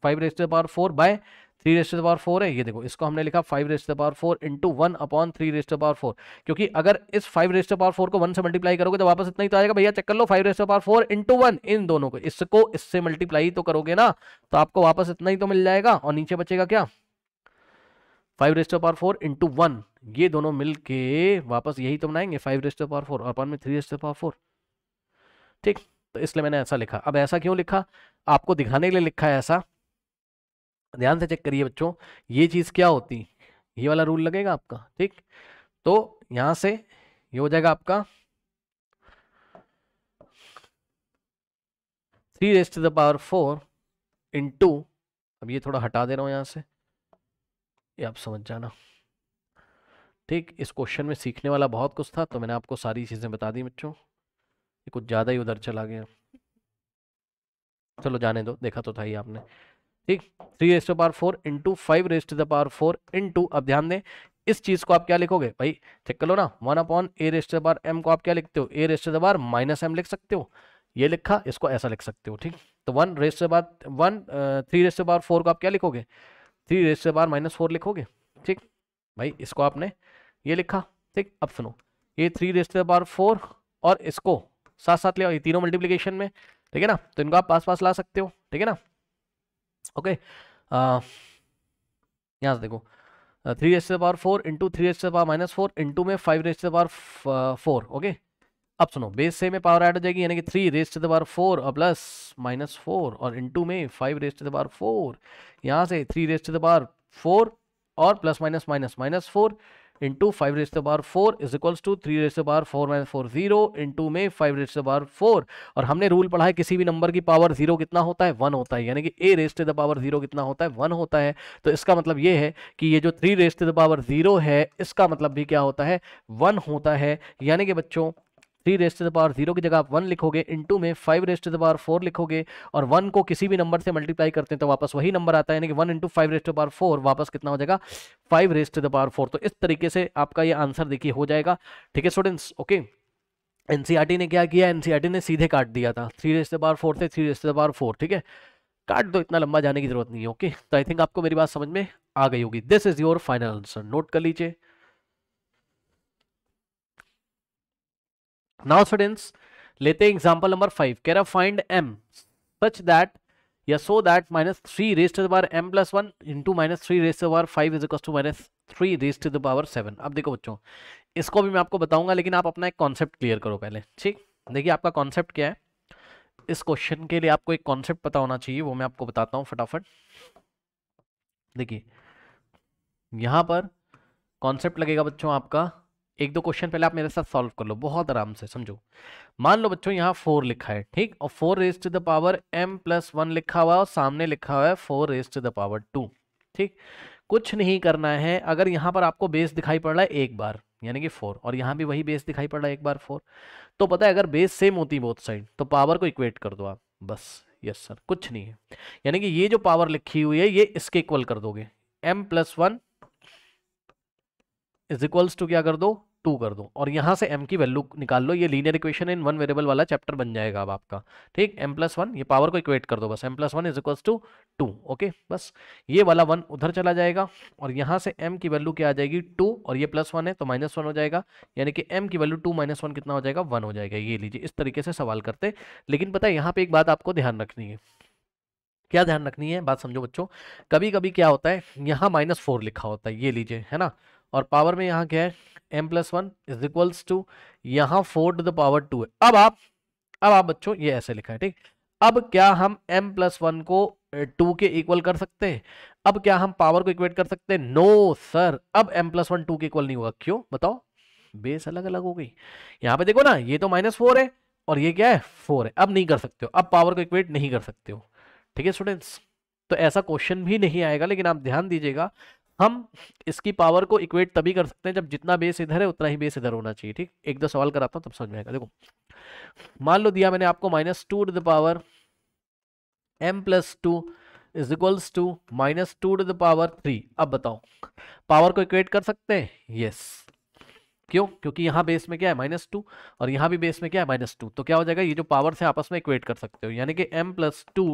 five raise to the power four by three raised the power four है ये देखो इसको हमने लिखा five raised the power four into one upon three raised the power four क्योंकि अगर इस फाइव रेस्ट पावर फोर को वन से मल्टीप्लाई करोगे तो वापस इतना ही तो आएगा भैया चेक कर लो five raised power four into one इन दोनों को इसको इससे मल्टीप्लाई तो करोगे ना तो आपको वापस इतना ही तो मिल जाएगा और नीचे बचेगा क्या five raised power four into one ये दोनों मिलके वापस यही तो बनाएंगे फाइव रेस्ट पावर फोर और अपन में थ्री रेस्ट पावर फोर ठीक तो इसलिए मैंने ऐसा लिखा अब ऐसा क्यों लिखा आपको दिखाने के लिए लिखा है ऐसा ध्यान से चेक करिए बच्चों ये चीज़ क्या होती ये वाला रूल लगेगा आपका ठीक तो यहां से ये हो जाएगा आपका three raised the power four into अब ये थोड़ा हटा दे रहा हूं यहाँ से ये आप समझ जाना ठीक इस क्वेश्चन में सीखने वाला बहुत कुछ था तो मैंने आपको सारी चीज़ें बता दी बच्चों ये कुछ ज़्यादा ही उधर चला गया चलो जाने दो देखा तो था ही आपने ठीक three raised power four into five raised the power four into अब ध्यान दें इस चीज को आप क्या लिखोगे भाई चेक कर लो ना one upon A raised the m को आप क्या लिखते हो a raised the minus m लिख सकते हो ये लिखा इसको ऐसा लिख सकते हो ठीक तो वन रेस्ट से बाद वन थ्री रेस्ट से बार फोर को आप क्या लिखोगे थ्री रेस्ट से बार माइनस फोर लिखोगे ठीक भाई इसको आपने ये लिखा ठीक अब सुनो ये थ्री रेस्ट से बार फोर और इसको साथ साथ ले आओ ये तीनों मल्टीप्लीकेशन में ठीक है ना तो इनको आप पास पास ला सकते हो ठीक है ना ओके uh, यहाँ से देखो थ्री एच से पावर फोर इंटू थ्री एच से पावर माइनस फोर इंटू में फाइव रेस से पावर फोर ओके अब सुनो बेस से में पावर ऐड हो जाएगी यानी कि थ्री रेस से पावर फोर और प्लस माइनस फोर और इंटू में फाइव रेस से पावर फोर यहाँ से थ्री रेस से पावर फोर और plus minus minus minus four into five raise the power four is equals to three raise the power four minus four zero into में five raise the power four और हमने rule पढ़ा है किसी भी number की power zero कितना होता है वन होता है यानी कि ए रेस द पावर जीरो कितना होता है वन होता है तो इसका मतलब ये है कि ये जो three raise the power zero है इसका मतलब भी क्या होता है वन होता है यानी कि बच्चों three raised the power zero की जगह आप वन लिखोगे इंटू में five raised the power four लिखोगे और वन को किसी भी नंबर से मल्टीप्लाई करते हैं तो वापस वही नंबर आता है यानी कि one into five raised power four वापस कितना हो जाएगा five raised the power four तो इस तरीके से आपका ये आंसर देखिए हो जाएगा ठीक है स्टूडेंट्स ओके एनसीईआरटी ने क्या किया एनसीईआरटी e ने सीधे काट दिया था three raised the power four से three raised the power four ठीक है काट दो इतना लंबा जाने की जरूरत नहीं है ओके तो आई थिंक आपको मेरी बात समझ में आ गई होगी this is your final answer note कर लीजिए नाउ स्टूडेंट्स लेते हैं एग्जाम्पल नंबर फाइव कह रहा फाइंड एम सच दैट या so that minus three raise to the power m plus one into minus three raise to the power five is equal to minus three raise to the power seven अब देखो बच्चों इसको भी मैं आपको बताऊंगा लेकिन आप अपना एक कॉन्सेप्ट क्लियर करो पहले ठीक देखिए आपका कॉन्सेप्ट क्या है इस क्वेश्चन के लिए आपको एक कॉन्सेप्ट पता होना चाहिए वो मैं आपको बताता हूँ फटाफट देखिए यहाँ पर कॉन्सेप्ट लगेगा बच्चों आपका एक दो क्वेश्चन पहले आप मेरे साथ सॉल्व कर लो बहुत आराम से समझो मान लो बच्चों यहाँ फोर लिखा है ठीक और four raise to the power M plus one लिखा हुआ है और सामने लिखा हुआ है four raised the power two ठीक कुछ नहीं करना है अगर यहाँ पर आपको बेस दिखाई पड़ रहा है एक बार यानी कि फोर और यहाँ भी वही बेस दिखाई पड़ रहा है एक बार फोर तो पता है अगर बेस सेम होती बोथ साइड तो पावर को इक्वेट कर दो आप बस यस सर कुछ नहीं है यानी कि ये जो पावर लिखी हुई है ये इसके इक्वल कर दोगे m plus one is equals to क्या कर दो टू कर दो और यहाँ से m की वैल्यू निकाल लो ये linear equation in one variable वाला चैप्टर बन जाएगा अब आपका ठीक m प्लस वन ये पावर को इक्वेट कर दो बस m plus one is equals to two okay बस ये वाला वन उधर चला जाएगा और यहाँ से m की वैल्यू क्या आ जाएगी टू और ये प्लस वन है तो माइनस वन हो जाएगा यानी कि m की वैल्यू टू माइनस वन कितना हो जाएगा वन हो जाएगा ये लीजिए इस तरीके से सवाल करते लेकिन पता है यहाँ पर एक बात आपको ध्यान रखनी है क्या ध्यान रखनी है बात समझो बच्चों कभी कभी क्या होता है यहाँ माइनस फोर लिखा होता है ये लीजिए है ना और पावर में यहाँ क्या है m plus one is equals to यहाँ four to the power two है अब आप अब आप बच्चों ये ऐसे लिखा है ठीक अब क्या हम एम प्लस वन को टू के इक्वल कर सकते हैं अब क्या हम पावर को इक्वेट कर सकते हैं नो सर अब एम प्लस वन टू के इक्वल नहीं होगा क्यों बताओ बेस अलग अलग हो गई यहाँ पे देखो ना ये तो माइनस फोर है और ये क्या है फोर है अब नहीं कर सकते हो अब पावर को इक्वेट नहीं कर सकते हो ठीक है स्टूडेंट्स तो ऐसा क्वेश्चन भी नहीं आएगा लेकिन आप ध्यान दीजिएगा हम इसकी पावर को इक्वेट तभी कर सकते हैं जब जितना बेस इधर है उतना ही बेस इधर होना चाहिए ठीक एक दो सवाल कराता हूँ तब समझ में आएगा देखो मान लो दिया मैंने आपको minus two to the power M plus two is equals to minus two to the power three अब बताओ पावर को इक्वेट कर सकते हैं यस क्यों क्योंकि यहाँ बेस में क्या है माइनस टू और यहाँ भी बेस में क्या है माइनस टू तो क्या हो जाएगा ये जो पावर से आपस में इक्वेट कर सकते हो यानी कि m plus two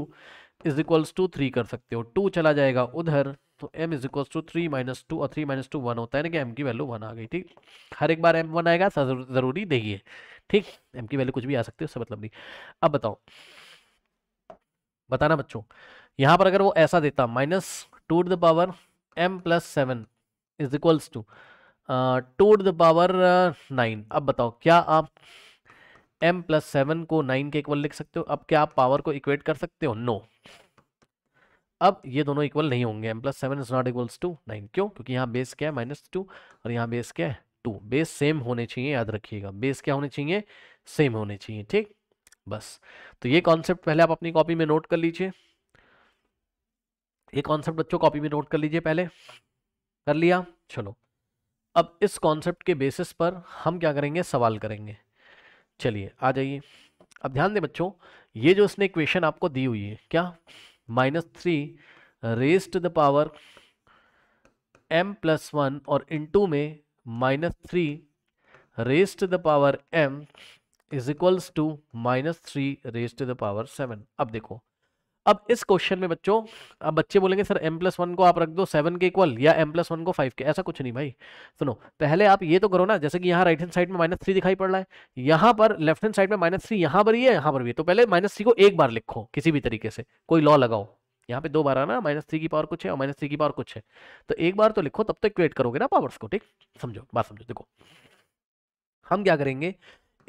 is equals to three कर सकते हो टू चला जाएगा उधर तो m is equal to three minus two और थ्री माइनस टू वन होता है ना कि m की वैल्यू वन आ गई ठीक हर एक बार m वन आएगा ज़रूरी नहीं है ठीक m की वैल्यू कुछ भी आ सकती है उससे मतलब नहीं अब बताओ बताना बच्चों यहाँ पर अगर वो ऐसा देता minus two to the power M plus seven is equals to two to the power nine अब बताओ क्या आप एम प्लस सेवन को नाइन के इक्वल लिख सकते हो अब क्या आप पावर को इक्वेट कर सकते हो नो no. अब ये दोनों इक्वल नहीं होंगे m plus seven is not equals to nine क्यों क्योंकि यहाँ बेस क्या है माइनस टू और यहाँ बेस क्या है टू बेस सेम होने चाहिए याद रखिएगा बेस क्या होने चाहिए सेम होने चाहिए ठीक बस तो ये कॉन्सेप्ट पहले आप अपनी कॉपी में नोट कर लीजिए ये कॉन्सेप्ट बच्चों कॉपी में नोट कर लीजिए पहले कर लिया चलो अब इस कॉन्सेप्ट के बेसिस पर हम क्या करेंगे सवाल करेंगे चलिए आ जाइए अब ध्यान दें बच्चों ये जो इसने इक्वेशन आपको दी हुई है क्या minus three raise to the power M plus one और टू में minus three raise to the power m is equals to minus three raise to the power seven अब देखो अब इस क्वेश्चन में बच्चों अब बच्चे बोलेंगे सर एम प्लस वन को आप रख दो सेवन के इक्वल या एम प्लस वन को फाइव के ऐसा कुछ नहीं भाई सुनो पहले आप ये तो करो ना जैसे कि यहाँ राइट हैंड साइड में माइनस थ्री दिखाई पड़ रहा है यहाँ पर लेफ्ट हैंड साइड में माइनस थ्री यहाँ पर ही है यहाँ पर भी है तो पहले माइनस थ्री को एक बार लिखो किसी भी तरीके से कोई लॉ लगाओ यहाँ पे दो बार आना माइनस थ्री की पावर कुछ है और माइनस थ्री की पावर कुछ है तो एक बार तो लिखो तब तक तो करोगे ना पावर्स को ठीक समझो बात समझो देखो हम क्या करेंगे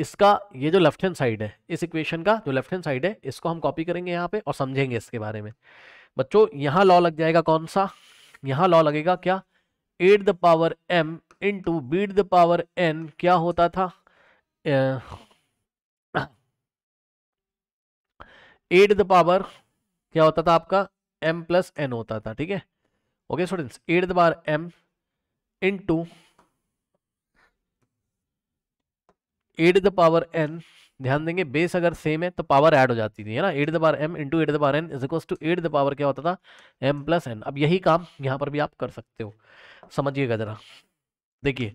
इसका ये जो लेफ्ट हैंड साइड है इस इक्वेशन का जो लेफ्ट हैंड साइड है इसको हम कॉपी करेंगे यहाँ पे और समझेंगे इसके बारे में बच्चों यहाँ लॉ लग जाएगा कौन सा यहाँ लॉ लगेगा क्या eight the power M into बीट द पावर एन क्या होता था एट द पावर क्या होता था आपका एम प्लस एन होता था ठीक है okay students a to the power M into eight the power n ध्यान देंगे बेस अगर सेम है तो पावर ऐड हो जाती थी है ना a to the power M into eight the power N is to eight the power क्या होता था एम प्लस एन अब यही काम यहाँ पर भी आप कर सकते हो समझिएगा जरा देखिए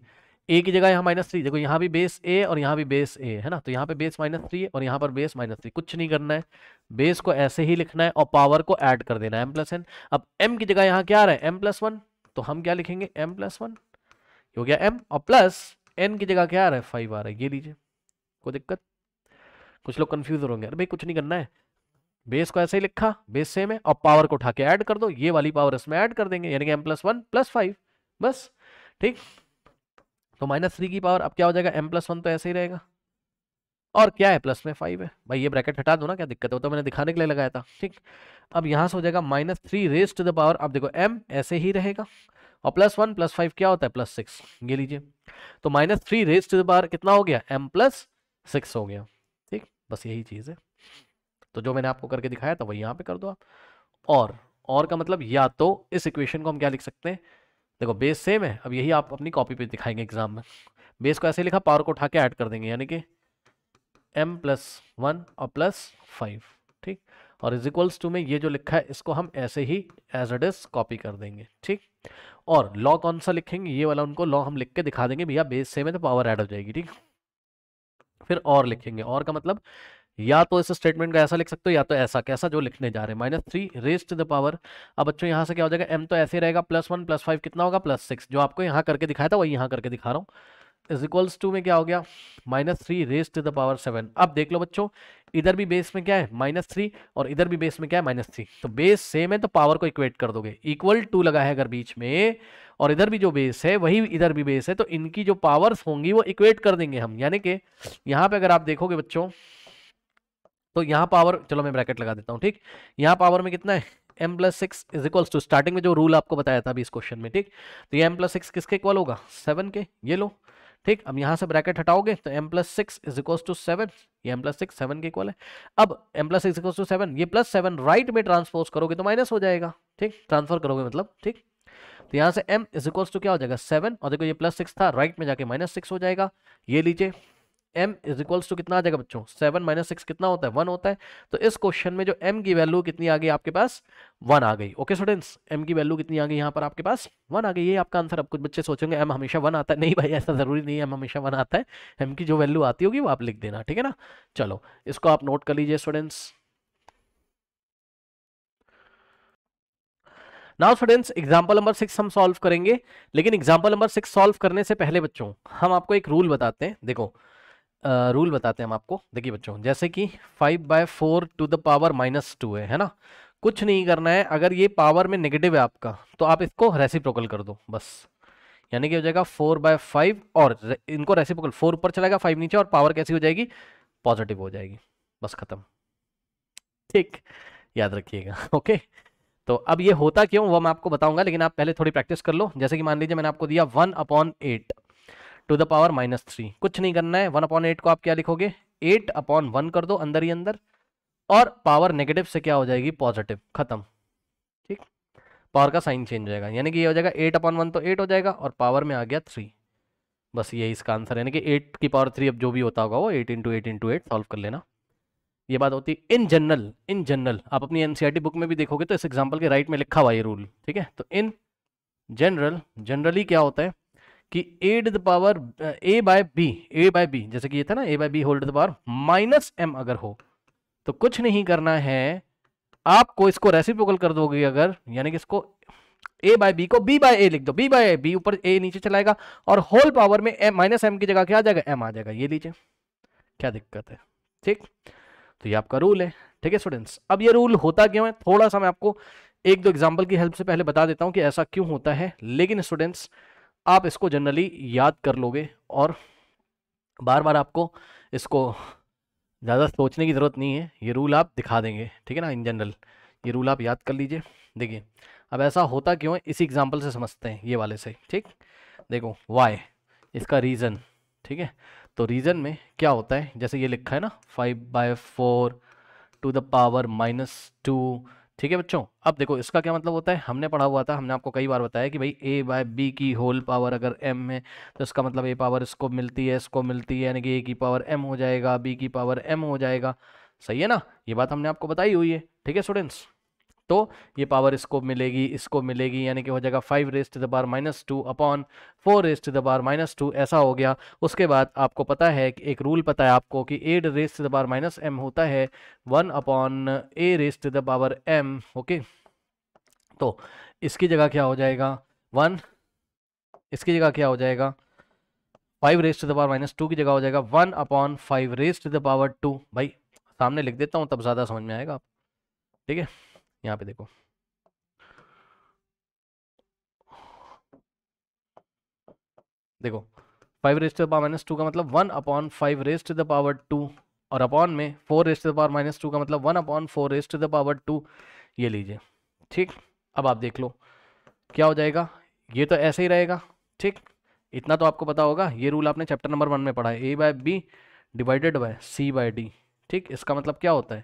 ए की जगह यहाँ माइनस थ्री देखो यहाँ भी बेस ए और यहाँ भी बेस ए है ना तो यहाँ पे बेस माइनस थ्री और यहाँ पर बेस माइनस थ्री कुछ नहीं करना है बेस को ऐसे ही लिखना है और पावर को ऐड कर देना है एम प्लस एन अब एम की जगह यहाँ क्या आ रहा है एम प्लस वन तो हम क्या लिखेंगे एम प्लस वन हो गया एम और प्लस एन की जगह क्या आ रहा है फाइव आ रहा है ये लीजिए कोई दिक्कत कुछ लोग कन्फ्यूज होंगे अरे भाई कुछ नहीं करना है बेस को ऐसे ही लिखा बेस सेम है और पावर को उठा के ऐड कर दो ये वाली पावर इसमें ऐड कर देंगे यानी कि m plus one plus five बस ठीक तो माइनस थ्री की पावर अब क्या हो जाएगा एम प्लस वन तो ऐसे ही रहेगा और क्या है प्लस में फाइव है भाई ये ब्रैकेट हटा दो ना क्या दिक्कत हो तो मैंने दिखाने के लिए लगाया था ठीक अब यहाँ से हो जाएगा minus three raised the power अब देखो एम ऐसे ही रहेगा और प्लस वन प्लस फाइव क्या होता है प्लस सिक्स ये लीजिए तो minus three raise to the कितना हो गया एम प्लस सिक्स हो गया ठीक बस यही चीज़ है तो जो मैंने आपको करके दिखाया था वही यहाँ पे कर दो आप और और का मतलब या तो इस इक्वेशन को हम क्या लिख सकते हैं देखो बेस सेम है अब यही आप अपनी कॉपी पे दिखाएंगे एग्जाम में बेस को ऐसे लिखा पावर को उठा के ऐड कर देंगे यानी कि एम प्लस वन और प्लस फाइव ठीक और इज इक्वल्स टू में ये जो लिखा है इसको हम ऐसे ही एज एड इज कॉपी कर देंगे ठीक और लॉ कौन सा लिखेंगे ये वाला उनको लॉ हम लिख के दिखा देंगे भैया बेस सेम है तो पावर एड हो जाएगी ठीक फिर और लिखेंगे और का मतलब या तो इस स्टेटमेंट का ऐसा लिख सकते हो या तो ऐसा कैसा जो लिखने जा रहे हैं minus three raise to the power अब बच्चों यहाँ से क्या हो जाएगा एम तो ऐसे रहेगा प्लस वन प्लस फाइव कितना होगा प्लस सिक्स जो आपको यहाँ करके दिखाया था वही यहाँ करके दिखा रहा हूँ इज इक्वल्स टू में क्या हो गया minus three raise to the power seven अब देख लो बच्चों इधर भी बेस में क्या है माइनस थ्री और इधर भी बेस में क्या है माइनस थ्री तो बेस सेम है तो पावर को इक्वेट कर दोगे इक्वल टू लगा है अगर बीच में और इधर भी जो बेस है वही इधर भी बेस है तो इनकी जो पावर्स होंगी वो इक्वेट कर देंगे हम यानी कि यहाँ पे अगर आप देखोगे बच्चों तो यहाँ पावर चलो मैं ब्रैकेट लगा देता हूँ ठीक यहाँ पावर में कितना है m plus six is equal to starting में जो रूल आपको बताया था अभी इस क्वेश्चन में ठीक तो ये एम प्लस सिक्स किसके इक्वल होगा सेवन के ये लो ठीक अब यहां से ब्रैकेट हटाओगे तो M plus six is equal to seven ये एम प्लस सिक्स सेवन के इक्वल है अब M plus six equal to seven ये प्लस सेवन राइट में ट्रांसपोज करोगे तो माइनस हो जाएगा ठीक ट्रांसफर करोगे मतलब ठीक तो यहाँ से m इज इक्वल्स टू क्या हो जाएगा सेवन और देखो ये प्लस सिक्स था राइट में जाके माइनस सिक्स हो जाएगा ये लीजिए एम इज इक्वल्स टू कितना आ जाएगा बच्चों सेवन माइनस सिक्स कितना होता है वन होता है तो इस क्वेश्चन में जो एम की वैल्यू कितनी आ गई आपके पास वन आ गई ओके स्टूडेंट्स एम की वैल्यू कितनी आ गई यहाँ पर आपके पास वन आ गई ये आपका आंसर अब कुछ बच्चे सोचेंगे एम हमेशा वन आता है नहीं भाई ऐसा जरूरी नहीं है एम हमेशा वन आता है एम की जो वैल्यू आती होगी वो आप लिख देना ठीक है ना चलो इसको आप नोट कर लीजिए students now students example number six हम सॉल्व करेंगे लेकिन एग्जाम्पल नंबर सिक्स सॉल्व करने से पहले बच्चों हम आपको एक रूल बताते हैं देखो रूल बताते हैं हम आपको देखिए बच्चों जैसे कि five by four to the power minus two है ना कुछ नहीं करना है अगर ये पावर में नेगेटिव है आपका तो आप इसको रेसिप्रोकल कर दो बस यानी कि हो जाएगा फोर बाय फाइव और इनको रेसिप्रोकल फोर ऊपर चलाएगा फाइव नीचे और पावर कैसी हो जाएगी पॉजिटिव हो जाएगी बस ख़त्म ठीक याद रखिएगा ओके तो अब ये होता क्यों वो मैं आपको बताऊंगा लेकिन आप पहले थोड़ी प्रैक्टिस कर लो जैसे कि मान लीजिए मैंने आपको दिया one upon eight to the power minus three कुछ नहीं करना है वन अपॉन एट को आप क्या लिखोगे एट अपॉन वन कर दो अंदर ही अंदर और पावर नेगेटिव से क्या हो जाएगी पॉजिटिव खत्म ठीक पावर का साइन चेंज हो जाएगा यानी कि ये हो जाएगा एट अपॉन वन तो एट हो जाएगा और पावर में आ गया थ्री बस यही इसका आंसर यानी कि एट की पावर थ्री अब जो भी होता होगा वो eight into eight into eight solve कर लेना ये बात होती है इन जनरल इन जनरल आप अपनी एनसीईआरटी e बुक में भी देखोगे तो इस एग्जाम्पल के राइट में लिखा हुआ ये रूल ठीक है तो इन जनरल जनरली क्या होता है कि A to the power A by B A by B जैसे कि ये था ना A by B hold the power minus M अगर हो तो कुछ नहीं करना है आपको इसको रेसिप्रोकल कर दोगे अगर यानी कि इसको ए बाय बी को बी बाय ए लिख दो बी बाय ए बी ऊपर ए नीचे चलाएगा और होल पावर में एम माइनस एम की जगह क्या आ जाएगा एम आ जाएगा ये लीजिए क्या दिक्कत है ठीक तो ये आपका रूल है ठीक है स्टूडेंट्स अब ये रूल होता क्यों है थोड़ा सा मैं आपको एक दो एग्जाम्पल की हेल्प से पहले बता देता हूँ कि ऐसा क्यों होता है लेकिन स्टूडेंट्स आप इसको जनरली याद कर लोगे और बार बार आपको इसको ज़्यादा सोचने की ज़रूरत नहीं है ये रूल आप दिखा देंगे ठीक है ना इन जनरल ये रूल आप याद कर लीजिए देखिए अब ऐसा होता क्यों है इसी एग्जाम्पल से समझते हैं ये वाले से ठीक देखो वाई इसका रीज़न ठीक है तो रीज़न में क्या होता है जैसे ये लिखा है ना five by four to the power minus two ठीक है बच्चों अब देखो इसका क्या मतलब होता है हमने पढ़ा हुआ था हमने आपको कई बार बताया कि भाई ए बाय बी की होल पावर अगर एम है तो इसका मतलब ए पावर इसको मिलती है इसको मिलती है यानी कि ए की पावर एम हो जाएगा बी की पावर एम हो जाएगा सही है ना ये बात हमने आपको बताई हुई है ठीक है स्टूडेंट्स तो ये पावर इसको मिलेगी इसको मिलेगी यानी कि हो जाएगा five raised the bar minus two upon four raised the bar minus two ऐसा हो गया उसके बाद आपको पता है कि एक रूल पता है आपको कि A raised the bar minus M होता है one upon A raised the power M okay तो इसकी जगह क्या हो जाएगा वन इसकी जगह क्या हो जाएगा five raised the power minus two की जगह हो जाएगा one upon five raised the power two भाई सामने लिख देता हूँ तब ज़्यादा समझ में आएगा आप ठीक है यहाँ पे देखो देखो five raised to the power minus two का मतलब one upon five raised to the power two और अपॉन में four raised to the power minus two का मतलब one upon four raised to the power two ये लीजिए ठीक अब आप देख लो क्या हो जाएगा ये तो ऐसे ही रहेगा ठीक इतना तो आपको पता होगा ये रूल आपने चैप्टर नंबर वन में पढ़ा है A by B divided by C by D ठीक इसका मतलब क्या होता है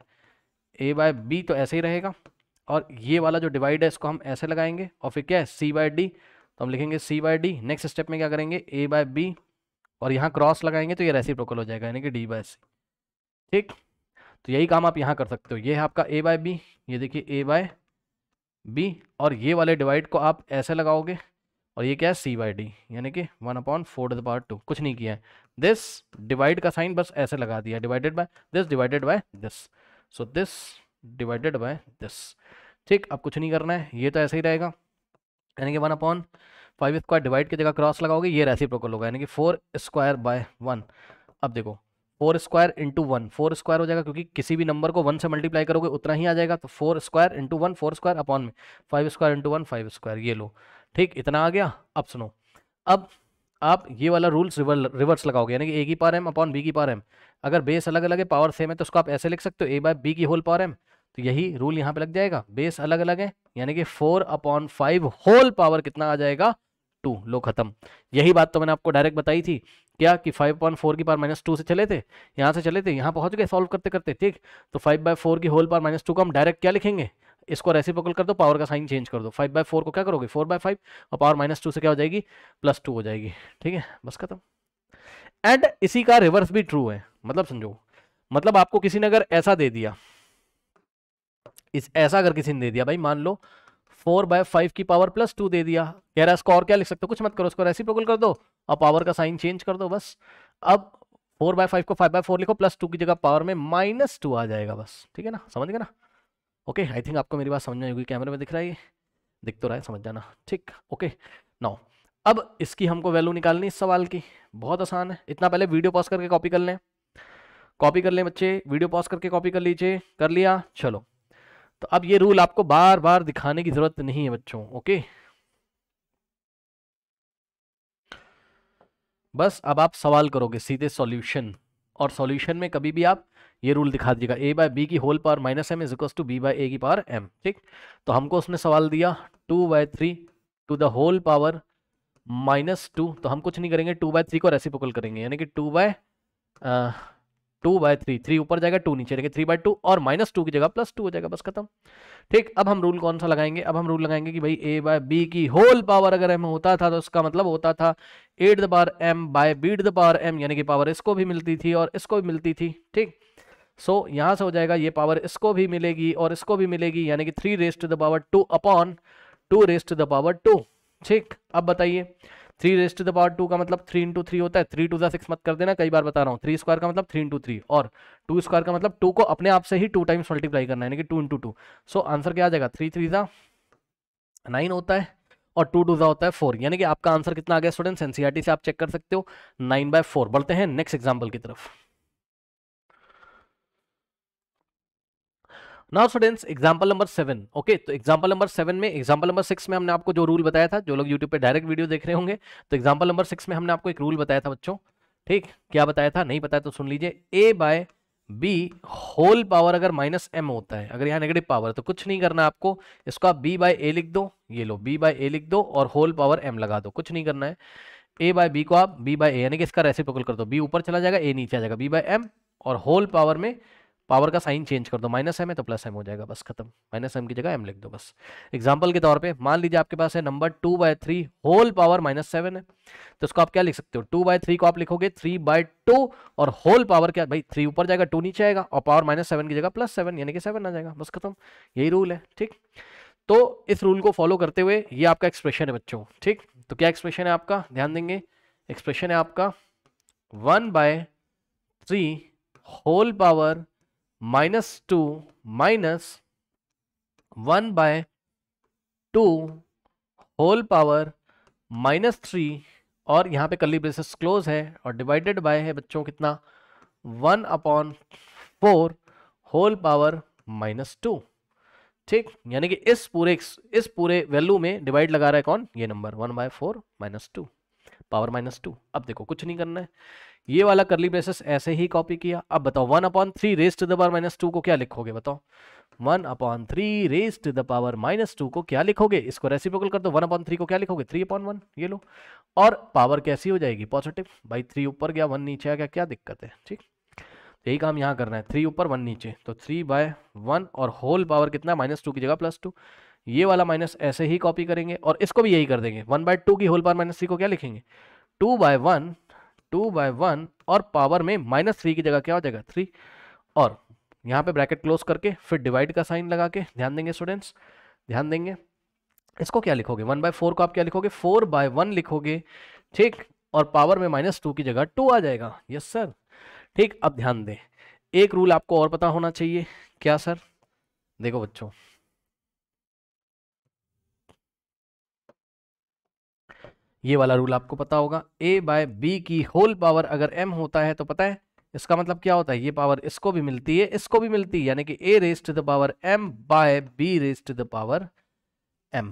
ए बाय बी तो ऐसे ही रहेगा और ये वाला जो डिवाइड है इसको हम ऐसे लगाएंगे और फिर क्या है सी बाय डी तो हम लिखेंगे C by D next step में क्या करेंगे ए बाय बी और यहाँ क्रॉस लगाएंगे तो ये प्रोकल हो जाएगा यानी कि डी बाय सी ठीक तो यही काम आप यहाँ कर सकते हो ये है आपका ए बाय बी ये देखिए ए बाय बी और ये वाले डिवाइड को आप ऐसे लगाओगे और ये क्या है सी बाई डी यानी कि one upon four to the power two कुछ नहीं किया है दिस डिवाइड का साइन बस ऐसे लगा दिया divided by this divided by this so this divided by this ठीक अब कुछ नहीं करना है ये तो ऐसे ही रहेगा यानी कि one upon five square divide की जगह क्रॉस लगाओगे ये रेसी प्रोकल होगा यानी कि फोर स्क्वायर बाय वन अब देखो four square into one four square हो जाएगा क्योंकि किसी भी नंबर को वन से मल्टीप्लाई करोगे उतना ही आ जाएगा तो four square into one four square upon में five square into one five square ये लो ठीक इतना आ गया अब सुनो अब आप ये वाला रूल्स रिवर, रिवर्स लगाओगे यानी कि ए की पार एम अपॉन बी की पार एम अगर बेस अलग अलग है पावर सेम है तो उसको आप ऐसे लिख सकते हो ए बाय बी की होल पावर एम तो यही रूल यहाँ पे लग जाएगा बेस अलग अलग है यानी कि four upon five whole power कितना आ जाएगा टू लो खत्म यही बात तो मैंने आपको डायरेक्ट बताई थी क्या कि फाइव अपॉन फोर की पावर माइनस टू से चले थे यहां से चले थे यहां पहुंच गए सॉल्व करते करते ठीक तो फाइव बाई फोर की होल पावर माइनस टू को हम डायरेक्ट क्या लिखेंगे इसको रेसिप्रोकल कर दो पावर का साइन चेंज कर दो फाइव बाई फोर को क्या करोगे फोर बाय फाइव और पावर माइनस टू से क्या हो जाएगी प्लस टू हो जाएगी ठीक है बस खत्म एंड इसी का रिवर्स भी ट्रू है मतलब समझो मतलब आपको किसी ने अगर ऐसा दे दिया इस ऐसा अगर किसी ने दे दिया भाई मान लो फोर बाय फाइव की पावर प्लस टू दे दिया कह रहा है स्कोर क्या लिख सकते हो कुछ मत करो स्कोर रेसिप्रोकल कर दो और पावर का साइन चेंज कर दो बस अब फोर बाय फाइव को फाइव बाय फोर लिखो प्लस टू की जगह पावर में माइनस टू आ जाएगा बस ठीक है ना समझ गए ना ओके आई थिंक आपको मेरी बात समझ में कैमरे में दिख रहा है दिख तो रहा है समझ जाना ठीक ओके नाउ अब इसकी हमको वैल्यू निकालनी इस सवाल की बहुत आसान है इतना पहले वीडियो पॉज करके कॉपी कर लें कॉपी कर लें बच्चे वीडियो पॉज करके कॉपी कर लीजिए कर लिया चलो तो अब ये रूल आपको बार बार दिखाने की ज़रूरत नहीं है बच्चों ओके बस अब आप सवाल करोगे सीधे सॉल्यूशन और सॉल्यूशन में कभी भी आप ये रूल दिखा दीजिएगा ए बाय बी की whole power minus M equals to B by A की पावर एम ठीक तो हमको उसने सवाल दिया two by three to the whole power minus two तो हम कुछ नहीं करेंगे टू बाय थ्री को रेसिपोकल करेंगे यानी कि two by two by three three ऊपर जाएगा टू नीचे रहेगा थ्री बाय टू और माइनस टू की जगह प्लस टू हो जाएगा बस खत्म ठीक अब हम रूल कौन सा लगाएंगे अब हम रूल लगाएंगे कि भाई ए बाय बी की होल पावर अगर एम होता था तो उसका मतलब होता था eight the power M by B the power M यानी कि पावर इसको भी मिलती थी और इसको भी मिलती थी ठीक सो so, यहाँ से हो जाएगा ये पावर इसको भी मिलेगी और इसको भी मिलेगी यानी कि three raised the power two upon two raised the power two ठीक अब बताइए three raised the power two का मतलब थ्री इंटू थ्री होता है थ्री टू द मत कर देना कई बार बता रहा हूँ थ्री स्क्वायर का मतलब थ्री इंटू थ्री और टू स्क्वायर का मतलब टू को अपने आप से ही टू टाइम्स मल्टीप्लाई करना है two into two so answer क्या आ जाएगा थ्री थ्री ज़ा नाइन होता है और टू टू ज़ा होता है फोर यानी कि आपका आंसर कितना आ गया स्टूडेंट एनसीआरटी e से आप चेक कर सकते हो नाइन बाय फोर बढ़ते हैं नेक्स्ट एग्जाम्पल की तरफ now students example number seven okay तो एग्जांपल नंबर सेवन में एग्जांपल नंबर सिक्स में हमने आपको जो रूल बताया था जो लोग यूट्यूब पे डायरेक्ट वीडियो देख रहे होंगे तो एग्जांपल नंबर सिक्स में हमने आपको एक रूल बताया था बच्चों ठीक क्या बताया था नहीं बताया तो सुन लीजिए A by B whole power अगर माइनस एम होता है अगर यहाँ नेगेटिव पावर है तो कुछ नहीं करना आपको इसको आप बी बाय ए लिख दो ये लो बी बाय ए लिख दो और होल पावर एम लगा दो कुछ नहीं करना है ए बाय बी को आप बी बाय ए यानी कि इसका रेसिप्रोकल कर दो बी ऊपर चला जाएगा ए नीचे आ जाएगा बी बाय एम और होल पावर में पावर का साइन चेंज कर दो माइनस एम है तो प्लस एम हो जाएगा बस खत्म माइनस एम की जगह एम लिख दो बस एग्जाम्पल के तौर पे मान लीजिए आपके पास है number two by three whole power minus seven है तो उसको आप क्या लिख सकते हो टू बाय थ्री को आप लिखोगे थ्री बाय टू और होल पावर क्या भाई थ्री ऊपर जाएगा टू नीचे आएगा और पावर माइनस सेवन की जगह प्लस सेवन यानी कि सेवन आ जाएगा बस खत्म यही रूल है ठीक तो इस रूल को फॉलो करते हुए ये आपका एक्सप्रेशन है बच्चों ठीक तो क्या एक्सप्रेशन है आपका ध्यान देंगे एक्सप्रेशन है आपका one by three whole power minus two minus one by two whole power minus three और यहाँ पे कली ब्रेसेस क्लोज है और डिवाइडेड बाय है बच्चों कितना one upon four whole power minus two ठीक यानी कि इस पूरे इस पूरे वैल्यू में डिवाइड लगा रहा है कौन ये number one by four minus two power minus two अब देखो कुछ नहीं करना है ये वाला करली ब्रेसेस ऐसे ही कॉपी किया अब बताओ one upon three raised the power minus two को क्या लिखोगे बताओ one upon three raised the power minus two को क्या लिखोगे इसको रेसिप्रोकल कर दो वन अपॉन थ्री को क्या लिखोगे थ्री अपॉन वन ये लो और पावर कैसी हो जाएगी पॉजिटिव भाई थ्री ऊपर गया वन नीचे आ गया क्या दिक्कत है ठीक यही काम यहाँ करना है थ्री ऊपर वन नीचे तो थ्री बाय वन और होल पावर कितना माइनस टू की जगह प्लस टू ये वाला माइनस ऐसे ही कॉपी करेंगे और इसको भी यही कर देंगे वन बाय टू की होल पावर माइनस थ्री को क्या लिखेंगे two by one two by one और पावर में माइनस थ्री की जगह क्या हो जाएगा थ्री और यहाँ पे ब्रैकेट क्लोज करके फिर डिवाइड का साइन लगा के ध्यान देंगे स्टूडेंट्स ध्यान देंगे इसको क्या लिखोगे वन बाय फोर को आप क्या लिखोगे फोर बाय वन लिखोगे ठीक और पावर में माइनस टू की जगह टू आ जाएगा यस सर ठीक अब ध्यान दें एक रूल आपको और पता होना चाहिए क्या सर देखो बच्चों ये वाला रूल आपको पता होगा ए बाय बी की होल पावर अगर एम होता है तो पता है इसका मतलब क्या होता है ये पावर इसको भी मिलती है इसको भी मिलती है यानी कि ए raise to the power M by B raise to the power M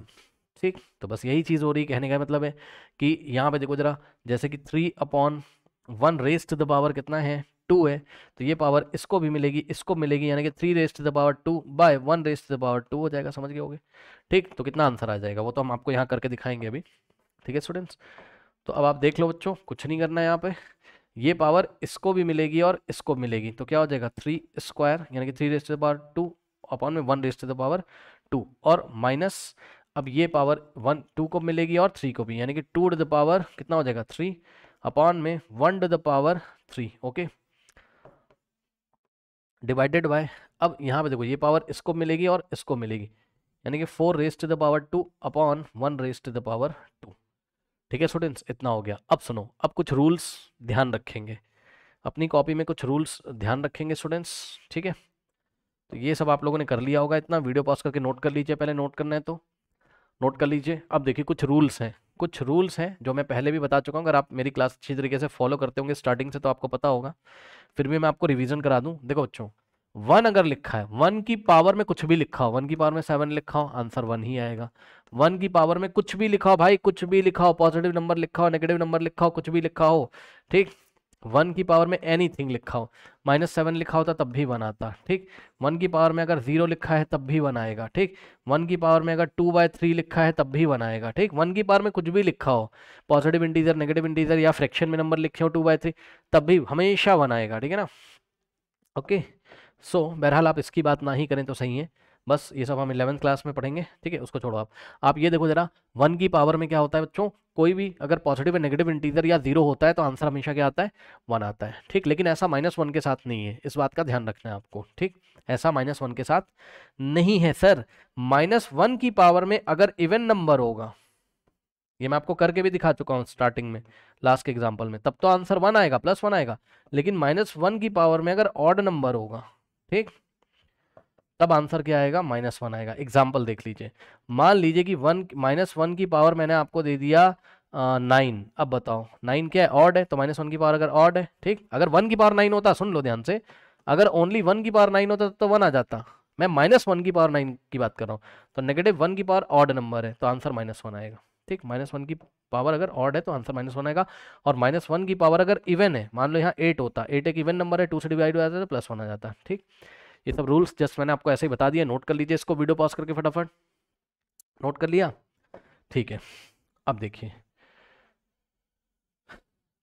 ठीक तो बस यही चीज़ हो रही कहने का मतलब है कि यहाँ पे देखो जरा जैसे कि three upon one raise to the power कितना है टू है तो ये पावर इसको भी मिलेगी इसको मिलेगी यानी कि three raise to the power two by one raise to the power two हो जाएगा समझ गए होगे ठीक तो कितना आंसर आ जाएगा वो तो हम आपको यहाँ करके दिखाएंगे अभी ठीक है स्टूडेंट्स तो अब आप देख लो बच्चों कुछ नहीं करना है यहाँ पे ये पावर इसको भी मिलेगी और इसको मिलेगी तो क्या हो जाएगा थ्री स्क्वायर यानी कि three raised power two upon में one raised the power two और माइनस अब ये पावर वन टू को मिलेगी और थ्री को भी यानी कि टू टू द पावर कितना हो जाएगा थ्री अपॉन में one to the power three okay divided by अब यहाँ पे देखो ये पावर इसको मिलेगी और इसको मिलेगी यानी कि four raised to the power two upon one raised to the power two ठीक है स्टूडेंट्स इतना हो गया अब सुनो अब कुछ रूल्स ध्यान रखेंगे अपनी कॉपी में कुछ रूल्स ध्यान रखेंगे स्टूडेंट्स ठीक है तो ये सब आप लोगों ने कर लिया होगा इतना वीडियो पॉज करके नोट कर लीजिए पहले नोट करना है तो नोट कर लीजिए अब देखिए कुछ रूल्स हैं कुछ रूल्स हैं जो मैं पहले भी बता चुका हूँ अगर आप मेरी क्लास अच्छी तरीके से फॉलो करते होंगे स्टार्टिंग से तो आपको पता होगा फिर भी मैं आपको रिवीजन करा दूँ देखो बच्चों वन अगर लिखा है वन की पावर में कुछ भी लिखा हो वन की पावर में सेवन लिखा हो आंसर वन ही आएगा वन की पावर में कुछ भी लिखा हो भाई कुछ भी लिखा हो पॉजिटिव नंबर लिखा हो नेगेटिव नंबर लिखा हो कुछ भी लिखा हो ठीक वन की पावर में एनी थिंग लिखा हो माइनस सेवन लिखा होता तब भी वन आता ठीक वन की पावर में अगर जीरो लिखा है तब भी वन आएगा ठीक वन की पावर में अगर टू बाय थ्री लिखा है तब भी वन आएगा ठीक वन की पावर में कुछ भी लिखा हो पॉजिटिव इंटीजर नेगेटिव इंटीजर या फ्रैक्शन में नंबर लिखे हो टू बाय थ्री तब भी हमेशा वन आएगा ठीक है ना ओके okay? सो so, बहरहाल आप इसकी बात ना ही करें तो सही है बस ये सब हम इलेवंथ क्लास में पढ़ेंगे ठीक है उसको छोड़ो आप आप ये देखो जरा वन की पावर में क्या होता है बच्चों कोई भी अगर पॉजिटिव या नेगेटिव इंटीजर या जीरो होता है तो आंसर हमेशा क्या आता है वन आता है ठीक लेकिन ऐसा माइनस वन के साथ नहीं है इस बात का ध्यान रखना है आपको ठीक ऐसा माइनस वन के साथ नहीं है सर माइनस वन की पावर में अगर इवन नंबर होगा ये मैं आपको करके भी दिखा चुका हूँ स्टार्टिंग में लास्ट के एग्जाम्पल में तब तो आंसर वन आएगा प्लस वन आएगा लेकिन माइनस वन की पावर में अगर ऑड नंबर होगा ठीक तब आंसर क्या आएगा माइनस वन आएगा एग्जाम्पल देख लीजिए मान लीजिए कि वन माइनस वन की पावर मैंने आपको दे दिया नाइन अब बताओ नाइन क्या है ऑड है तो माइनस वन की पावर अगर ऑड है ठीक अगर वन की पावर नाइन होता सुन लो ध्यान से अगर ओनली वन की पावर नाइन होता तो वन आ जाता मैं माइनस वन की पावर नाइन की बात कर रहा हूँ तो नेगेटिव वन की पावर ऑड नंबर है तो आंसर माइनस वन आएगा ठीक माइनस वन की पावर अगर ऑड है तो आंसर माइनस वन आएगा और माइनस वन की पावर अगर इवन है मान लो यहाँ एट होता एट एक इवन नंबर है टू से डिवाइड हो जाता है तो प्लस वन आ जाता है ठीक ये सब रूल्स जस्ट मैंने आपको ऐसे ही बता दिया नोट कर लीजिए इसको वीडियो पॉज करके फटाफट नोट कर लिया ठीक है अब देखिए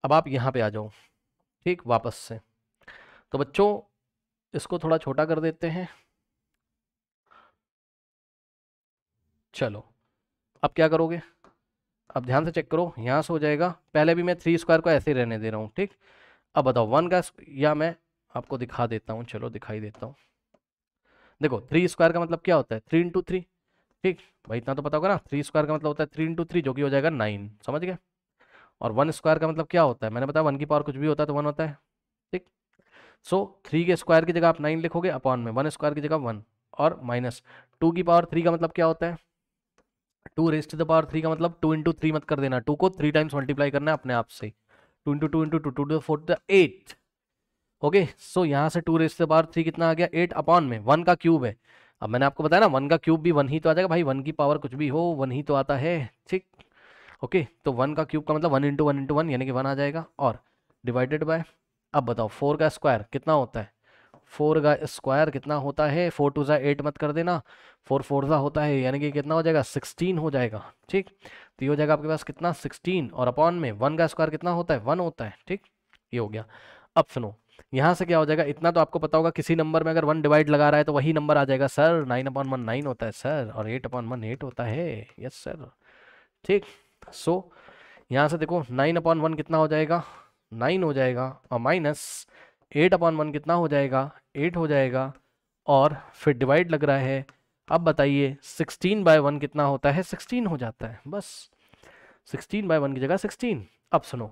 अब आप यहाँ पे आ जाओ ठीक वापस से तो बच्चों इसको थोड़ा छोटा कर देते हैं चलो अब क्या करोगे अब ध्यान से चेक करो यहाँ से हो जाएगा पहले भी मैं थ्री स्क्वायर को ऐसे ही रहने दे रहा हूँ ठीक अब बताओ वन का या मैं आपको दिखा देता हूँ चलो दिखाई देता हूँ देखो थ्री स्क्वायर का मतलब क्या होता है थ्री इंटू थ्री ठीक भाई इतना तो पता होगा ना थ्री स्क्वायर का मतलब होता है थ्री इंटू थ्री जो कि हो जाएगा नाइन समझ गए और वन स्क्वायर का मतलब क्या होता है मैंने बताया वन की पावर कुछ भी होता है तो वन होता है ठीक सो थ्री के स्क्वायर की जगह आप नाइन लिखोगे अपॉन में वन स्क्वायर की जगह वन और माइनस टू की पावर थ्री का मतलब क्या होता है two raise to the power three का मतलब टू इंटू थ्री मत कर देना टू को थ्री टाइम्स मल्टीप्लाई करना है अपने आप से two into two into two two two four two eight okay so यहाँ से two raise to the power three कितना आ गया एट अपॉन में वन का क्यूब है अब मैंने आपको बताया ना वन का क्यूब भी वन ही तो आ जाएगा भाई वन की पावर कुछ भी हो वन ही तो आता है ठीक ओके तो वन का क्यूब का मतलब one into one into one यानी कि वन आ जाएगा और डिवाइडेड बाय अब बताओ फोर का स्क्वायर कितना होता है फोर का स्क्वायर कितना होता है फोर टू ज़ा एट मत कर देना फोर फोर ज़ा होता है यानी कि कितना हो जाएगा सिक्सटीन हो जाएगा ठीक तो ये हो जाएगा आपके पास कितना सिक्सटीन और अपॉन में वन का स्क्वायर कितना होता है वन होता है ठीक ये हो गया अब सुनो यहाँ से क्या हो जाएगा इतना तो आपको पता होगा किसी नंबर में अगर वन डिवाइड लगा रहा है तो वही नंबर आ जाएगा sir nine upon one nine होता है सर और एट अपॉन वन एट होता है यस सर ठीक सो यहाँ से देखो नाइन अपॉन वन कितना हो जाएगा नाइन हो जाएगा और माइनस एट अपॉन वन कितना हो जाएगा एट हो जाएगा और फिर डिवाइड लग रहा है अब बताइए सिक्सटीन बाय वन कितना होता है सिक्सटीन हो जाता है बस सिक्सटीन बाय वन की जगह सिक्सटीन अब सुनो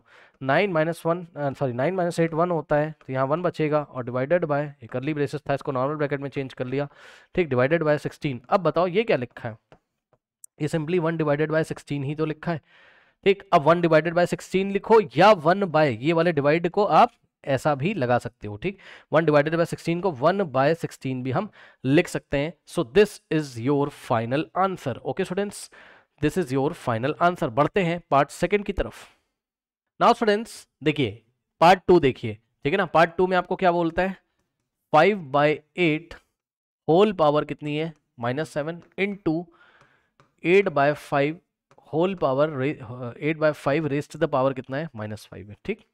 nine minus one sorry nine minus eight one होता है तो यहाँ वन बचेगा और डिवाइडेड बाय ये करली ब्रेसेस था इसको नॉर्मल ब्रैकेट में चेंज कर लिया ठीक डिवाइडेड बाय सिक्सटीन अब बताओ ये क्या लिखा है ये simply one divided by sixteen ही तो लिखा है ठीक अब वन डिवाइडेड बाय सिक्सटीन लिखो या वन बाय ये वाले डिवाइड को आप ऐसा भी लगा सकते हो ठीक वन डिवाइडेड बाय सिक्सटीन को वन बाय सिक्सटीन भी हम लिख सकते हैं so this is your final answer okay students this is your final answer बढ़ते हैं पार्ट सेकेंड की तरफ नाउ स्टूडेंट्स देखिए पार्ट टू देखिए ठीक है ना पार्ट टू में आपको क्या बोलता है five by eight whole power कितनी है minus seven into eight by five whole power eight by five raised the power कितना है माइनस फाइव है ठीक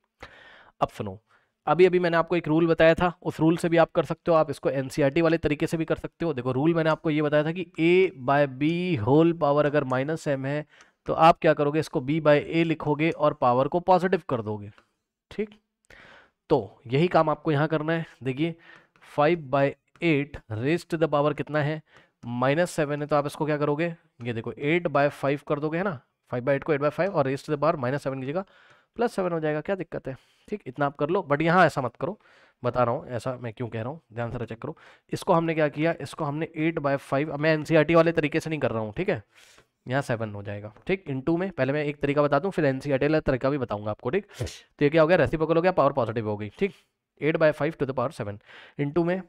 अब सुनो अभी अभी मैंने आपको एक रूल बताया था उस रूल से भी आप कर सकते हो आप इसको एन e वाले तरीके से भी कर सकते हो देखो रूल मैंने आपको ये बताया था कि A by B whole power अगर माइनस एम है तो आप क्या करोगे इसको बी बाय ए लिखोगे और पावर को पॉजिटिव कर दोगे ठीक तो यही काम आपको यहाँ करना है देखिए five by eight raised the power कितना है माइनस सेवन है तो आप इसको क्या करोगे ये देखो एट बाय फाइव कर दोगे है ना फाइव बाई एट को एट बाय फाइव और raised the power minus seven कीजिएगा प्लस सेवन हो जाएगा क्या दिक्कत है ठीक इतना आप कर लो बट यहाँ ऐसा मत करो बता रहा हूँ ऐसा मैं क्यों कह रहा हूँ ध्यान से चेक करो इसको हमने क्या किया इसको हमने एट बाय फाइव मैं एन e वाले तरीके से नहीं कर रहा हूँ ठीक है यहाँ सेवन हो जाएगा ठीक टू में पहले मैं एक तरीका बता दूँ फिर एन सी वाला तरीका भी बताऊँगा आपको ठीक तो ये क्या हो गया रेसी हो गया पावर पॉजिटिव हो गई ठीक eight by five to the power seven to में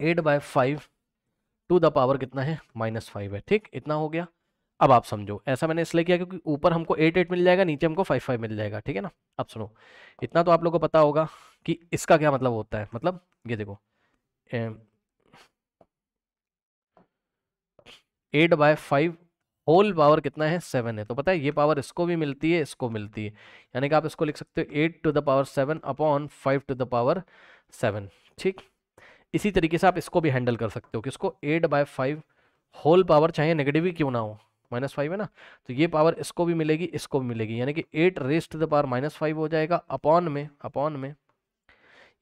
eight by five to the power कितना है माइनस फाइव है ठीक इतना हो गया अब आप समझो ऐसा मैंने इसलिए किया क्योंकि ऊपर हमको एट एट मिल जाएगा नीचे हमको फाइव फाइव मिल जाएगा ठीक है ना अब सुनो इतना तो आप लोग को पता होगा कि इसका क्या मतलब होता है मतलब ये देखो eight by five whole power कितना है सेवन है तो पता है ये पावर इसको भी मिलती है इसको मिलती है यानी कि आप इसको लिख सकते हो eight to the power seven upon five to the power seven ठीक इसी तरीके से आप इसको भी हैंडल कर सकते हो कि इसको eight by five whole power चाहे नेगेटिव ही क्यों ना हो माइनस फाइव है ना तो ये पावर इसको भी मिलेगी इसको भी मिलेगी यानी कि eight raise to the power minus five हो जाएगा अपॉन में अपॉन में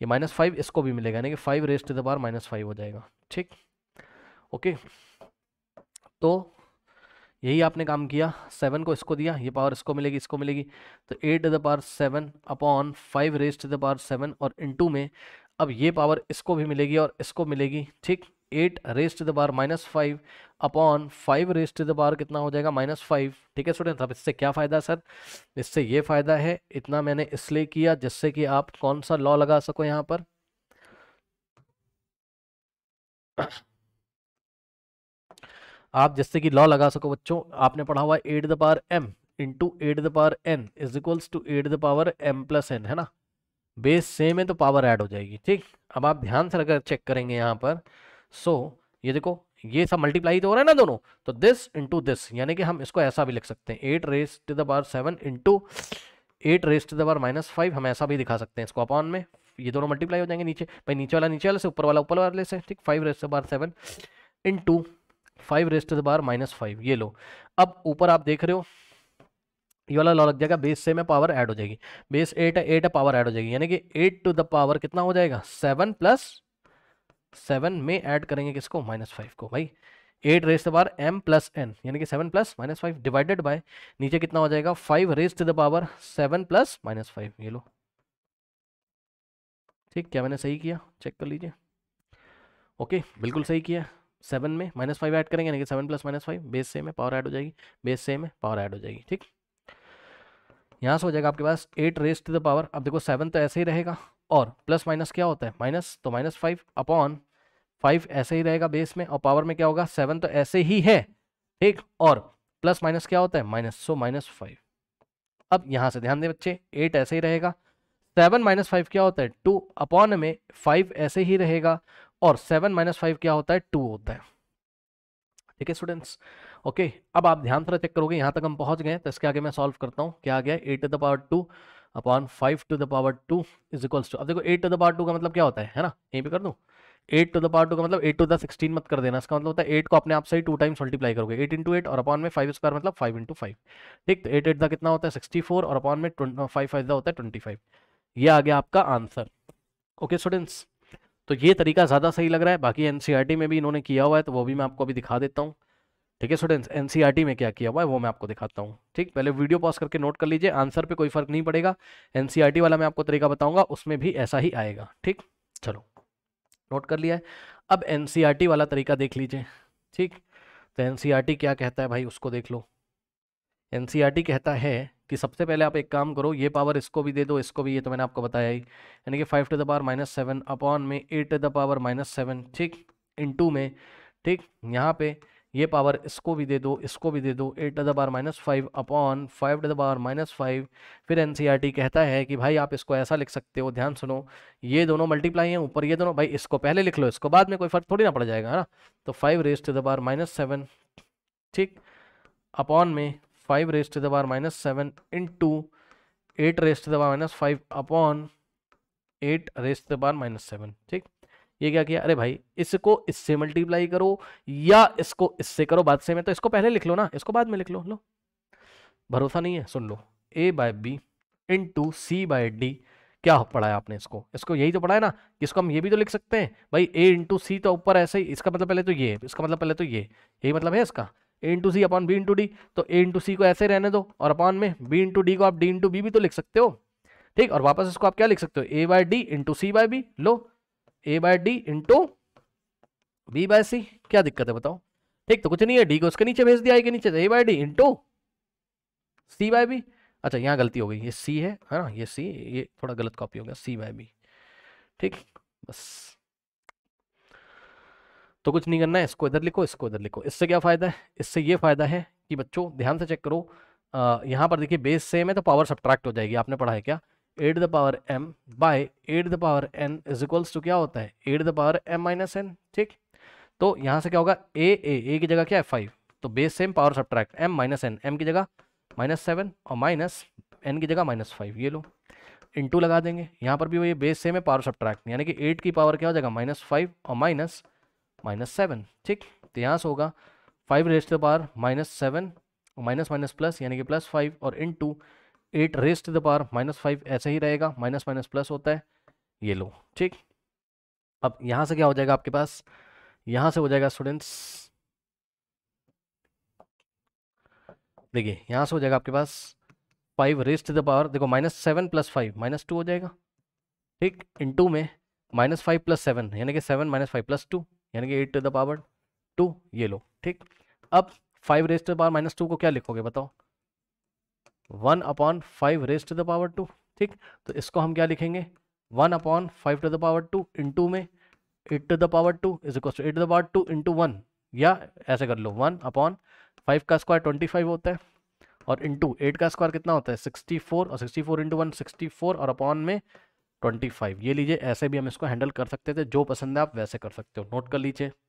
ये माइनस फाइव इसको भी मिलेगा यानी कि five raise to the power minus five हो जाएगा ठीक ओके तो यही आपने काम किया सेवन को इसको दिया ये पावर इसको मिलेगी इसको मिलेगी तो eight to the power seven upon five raise to the power seven और इन में अब ये पावर इसको भी मिलेगी और इसको मिलेगी ठीक eight raise to the bar minus five upon five raise to the power कितना हो जाएगा माइनस फाइव ठीक है स्टूडेंट अब इससे क्या फ़ायदा सर इससे ये फ़ायदा है इतना मैंने इसलिए किया जिससे कि आप कौन सा लॉ लगा सको यहाँ पर आप जिससे कि लॉ लगा सको बच्चों आपने पढ़ा हुआ eight the power M into eight the power N is equals to eight the power M plus N है ना बेस सेम है तो पावर ऐड हो जाएगी ठीक अब आप ध्यान से अगर चेक करेंगे यहाँ पर सो so, ये देखो ये सब मल्टीप्लाई तो हो रहा है ना दोनों तो दिस इंटू दिस यानी कि हम इसको ऐसा भी लिख सकते हैं eight raise to the power seven into eight raise to the bar minus five हम ऐसा भी दिखा सकते हैं इसको अपॉन में ये दोनों मल्टीप्लाई हो जाएंगे नीचे भाई नीचे वाला नीचे वाले से ऊपर वाला ऊपर वाले से ठीक five raise to power seven into five raise to the bar minus five ये लो अब ऊपर आप देख रहे हो ये वाला लॉ लग जाएगा बेस से में पावर ऐड हो जाएगी बेस एट है एट है पावर ऐड हो जाएगी यानी कि एट टू द पावर कितना हो जाएगा सेवन प्लस सेवन में ऐड करेंगे किसको माइनस फाइव को भाई eight raise the power M plus N यानी कि seven plus minus five divided by नीचे कितना हो जाएगा five raise to the power seven plus minus five ये लो ठीक क्या मैंने सही किया चेक कर लीजिए ओके बिल्कुल सही किया सेवन में माइनस फाइव ऐड करेंगे यानी कि seven plus minus five base same है पावर ऐड हो जाएगी बेस सेम है पावर ऐड हो जाएगी ठीक यहाँ से हो जाएगा आपके पास eight raise to the power अब देखो सेवन तो ऐसे ही रहेगा और प्लस माइनस क्या होता है माइनस तो माइनस फाइव अपॉन फाइव ऐसे ही रहेगा बेस में और पावर में क्या होगा सेवन तो ऐसे ही है ठीक और प्लस माइनस क्या होता है माइनस सो माइनस फाइव अब यहां से ध्यान दें बच्चे एट ऐसे ही रहेगा सेवन माइनस फाइव क्या होता है टू अपॉन में फाइव ऐसे ही रहेगा और सेवन माइनस फाइव क्या होता है टू होता है ठीक है स्टूडेंट्स ओके अब आप ध्यान थोड़ा चेक करोगे यहां तक हम पहुंच गए तो इसके आगे मैं सॉल्व करता हूँ क्या आ गया eight the power two upon five to the power two is equals to अब देखो eight to the power two का मतलब क्या होता है है ना यहीं पे कर दूँ eight to the power two का मतलब एट टू द सिक्सटीन मत कर देना इसका मतलब होता है एट को अपने आप से ही टू टाइम्स मल्टीप्लाई करोगे एट इंटू एट और अपॉन में फाइव स्क्वायर मतलब फाइव इंटू फाइव ठीक तो एट एट द कितना होता है सिक्सटी फोर और अपॉन में फाइव फाइव द होता है ट्वेंटी फाइव ये आ गया आपका आंसर ओके स्टूडेंट्स तो ये तरीका ज़्यादा सही लग रहा है बाकी एन e में भी इन्होंने किया हुआ है तो वो भी मैं आपको अभी दिखा देता हूँ ठीक है स्टूडेंट्स एनसीईआरटी e में क्या किया हुआ है वो मैं आपको दिखाता हूँ ठीक पहले वीडियो पॉज करके नोट कर लीजिए आंसर पे कोई फर्क नहीं पड़ेगा एनसीईआरटी e वाला मैं आपको तरीका बताऊंगा उसमें भी ऐसा ही आएगा ठीक चलो नोट कर लिया है अब एनसीईआरटी e वाला तरीका देख लीजिए ठीक तो एनसीईआरटी क्या कहता है भाई उसको देख लो एनसीईआरटी कहता है कि सबसे पहले आप एक काम करो ये पावर इसको भी दे दो इसको भी ये तो मैंने आपको बताया ही यानी कि five to the power minus seven upon में eight to the power minus seven ठीक इन में ठीक यहाँ पे ये पावर इसको भी दे दो इसको भी दे दो eight the bar minus five upon five the bar minus five फिर एन e कहता है कि भाई आप इसको ऐसा लिख सकते हो ध्यान सुनो ये दोनों मल्टीप्लाई हैं ऊपर ये दोनों भाई इसको पहले लिख लो इसको बाद में कोई फर्क थोड़ी ना पड़ जाएगा है ना तो five raise to the bar minus seven ठीक अपॉन में five raise to the bar minus seven into eight raise to the power minus five upon eight raise to the power minus seven ठीक ये क्या किया अरे भाई इसको इससे मल्टीप्लाई करो या इसको इससे करो बाद से में तो इसको पहले लिख लो ना इसको बाद में लिख लो लो भरोसा नहीं है सुन लो A by B into C by D क्या पढ़ाया आपने इसको इसको यही तो पढ़ाया ना इसको हम ये भी तो लिख सकते हैं भाई ए इंटू सी तो ऊपर ऐसे ही इसका मतलब पहले तो ये इसका मतलब पहले तो ये यही मतलब है इसका A into C upon B into D तो ए इंटू सी को ऐसे रहने दो और अपॉन में बी इंटू डी को आप डी इंटू बी भी तो लिख सकते हो ठीक और वापस इसको आप क्या लिख सकते हो A by D into C by B लो A by D into B by C क्या दिक्कत है बताओ ठीक तो कुछ नहीं है डी को उसके नीचे भेज दिया आई के नीचे A by D into C by B अच्छा यहाँ गलती हो गई ये सी है है ना ये सी ये थोड़ा गलत कॉपी हो गया सी बाय बी ठीक बस तो कुछ नहीं करना है इसको इधर लिखो इसको इधर लिखो इससे क्या फ़ायदा है इससे ये फ़ायदा है कि बच्चों ध्यान से चेक करो यहाँ पर देखिए बेस सेम है तो पावर सब्ट्रैक्ट हो जाएगी आपने पढ़ा है क्या eight the power M by eight the power N is equals to क्या होता है eight the power M minus N ठीक तो यहाँ से क्या होगा ए ए ए की जगह क्या है फाइव तो base same power subtract M minus N M की जगह माइनस सेवन और माइनस एन की जगह माइनस फाइव ये लो इन टू लगा देंगे यहाँ पर भी वही बेस सेम है पावर सब्ट्रैक्ट यानी कि एट की पावर क्या हो जाएगा माइनस फाइव और माइनस माइनस सेवन ठीक तो यहाँ से होगा five raised the power minus seven minus minus plus यानी कि प्लस फाइव और इन into eight raised the power minus five ऐसे ही रहेगा माइनस माइनस प्लस होता है ये लो ठीक अब यहां से क्या हो जाएगा आपके पास यहां से हो जाएगा स्टूडेंट्स देखिए यहां से हो जाएगा आपके पास five raised to the power देखो minus seven plus five minus two हो जाएगा ठीक इन टू में माइनस फाइव प्लस सेवन यानी कि seven minus five plus two यानी कि eight to the power two ये लो ठीक अब five raised to the power minus two को क्या लिखोगे बताओ one upon five raise to the power two ठीक तो इसको हम क्या लिखेंगे one upon five to the power two into में eight to the power two is equal to eight to the power two into one या ऐसे कर लो वन अपॉन फाइव का स्क्वायर ट्वेंटी फाइव होता है और इंटू एट का स्क्वायर कितना होता है सिक्सटी फोर और sixty four into one sixty four और अपॉन में ट्वेंटी फाइव ये लीजिए ऐसे भी हम इसको हैंडल कर सकते थे जो पसंद है आप वैसे कर सकते हो नोट कर लीजिए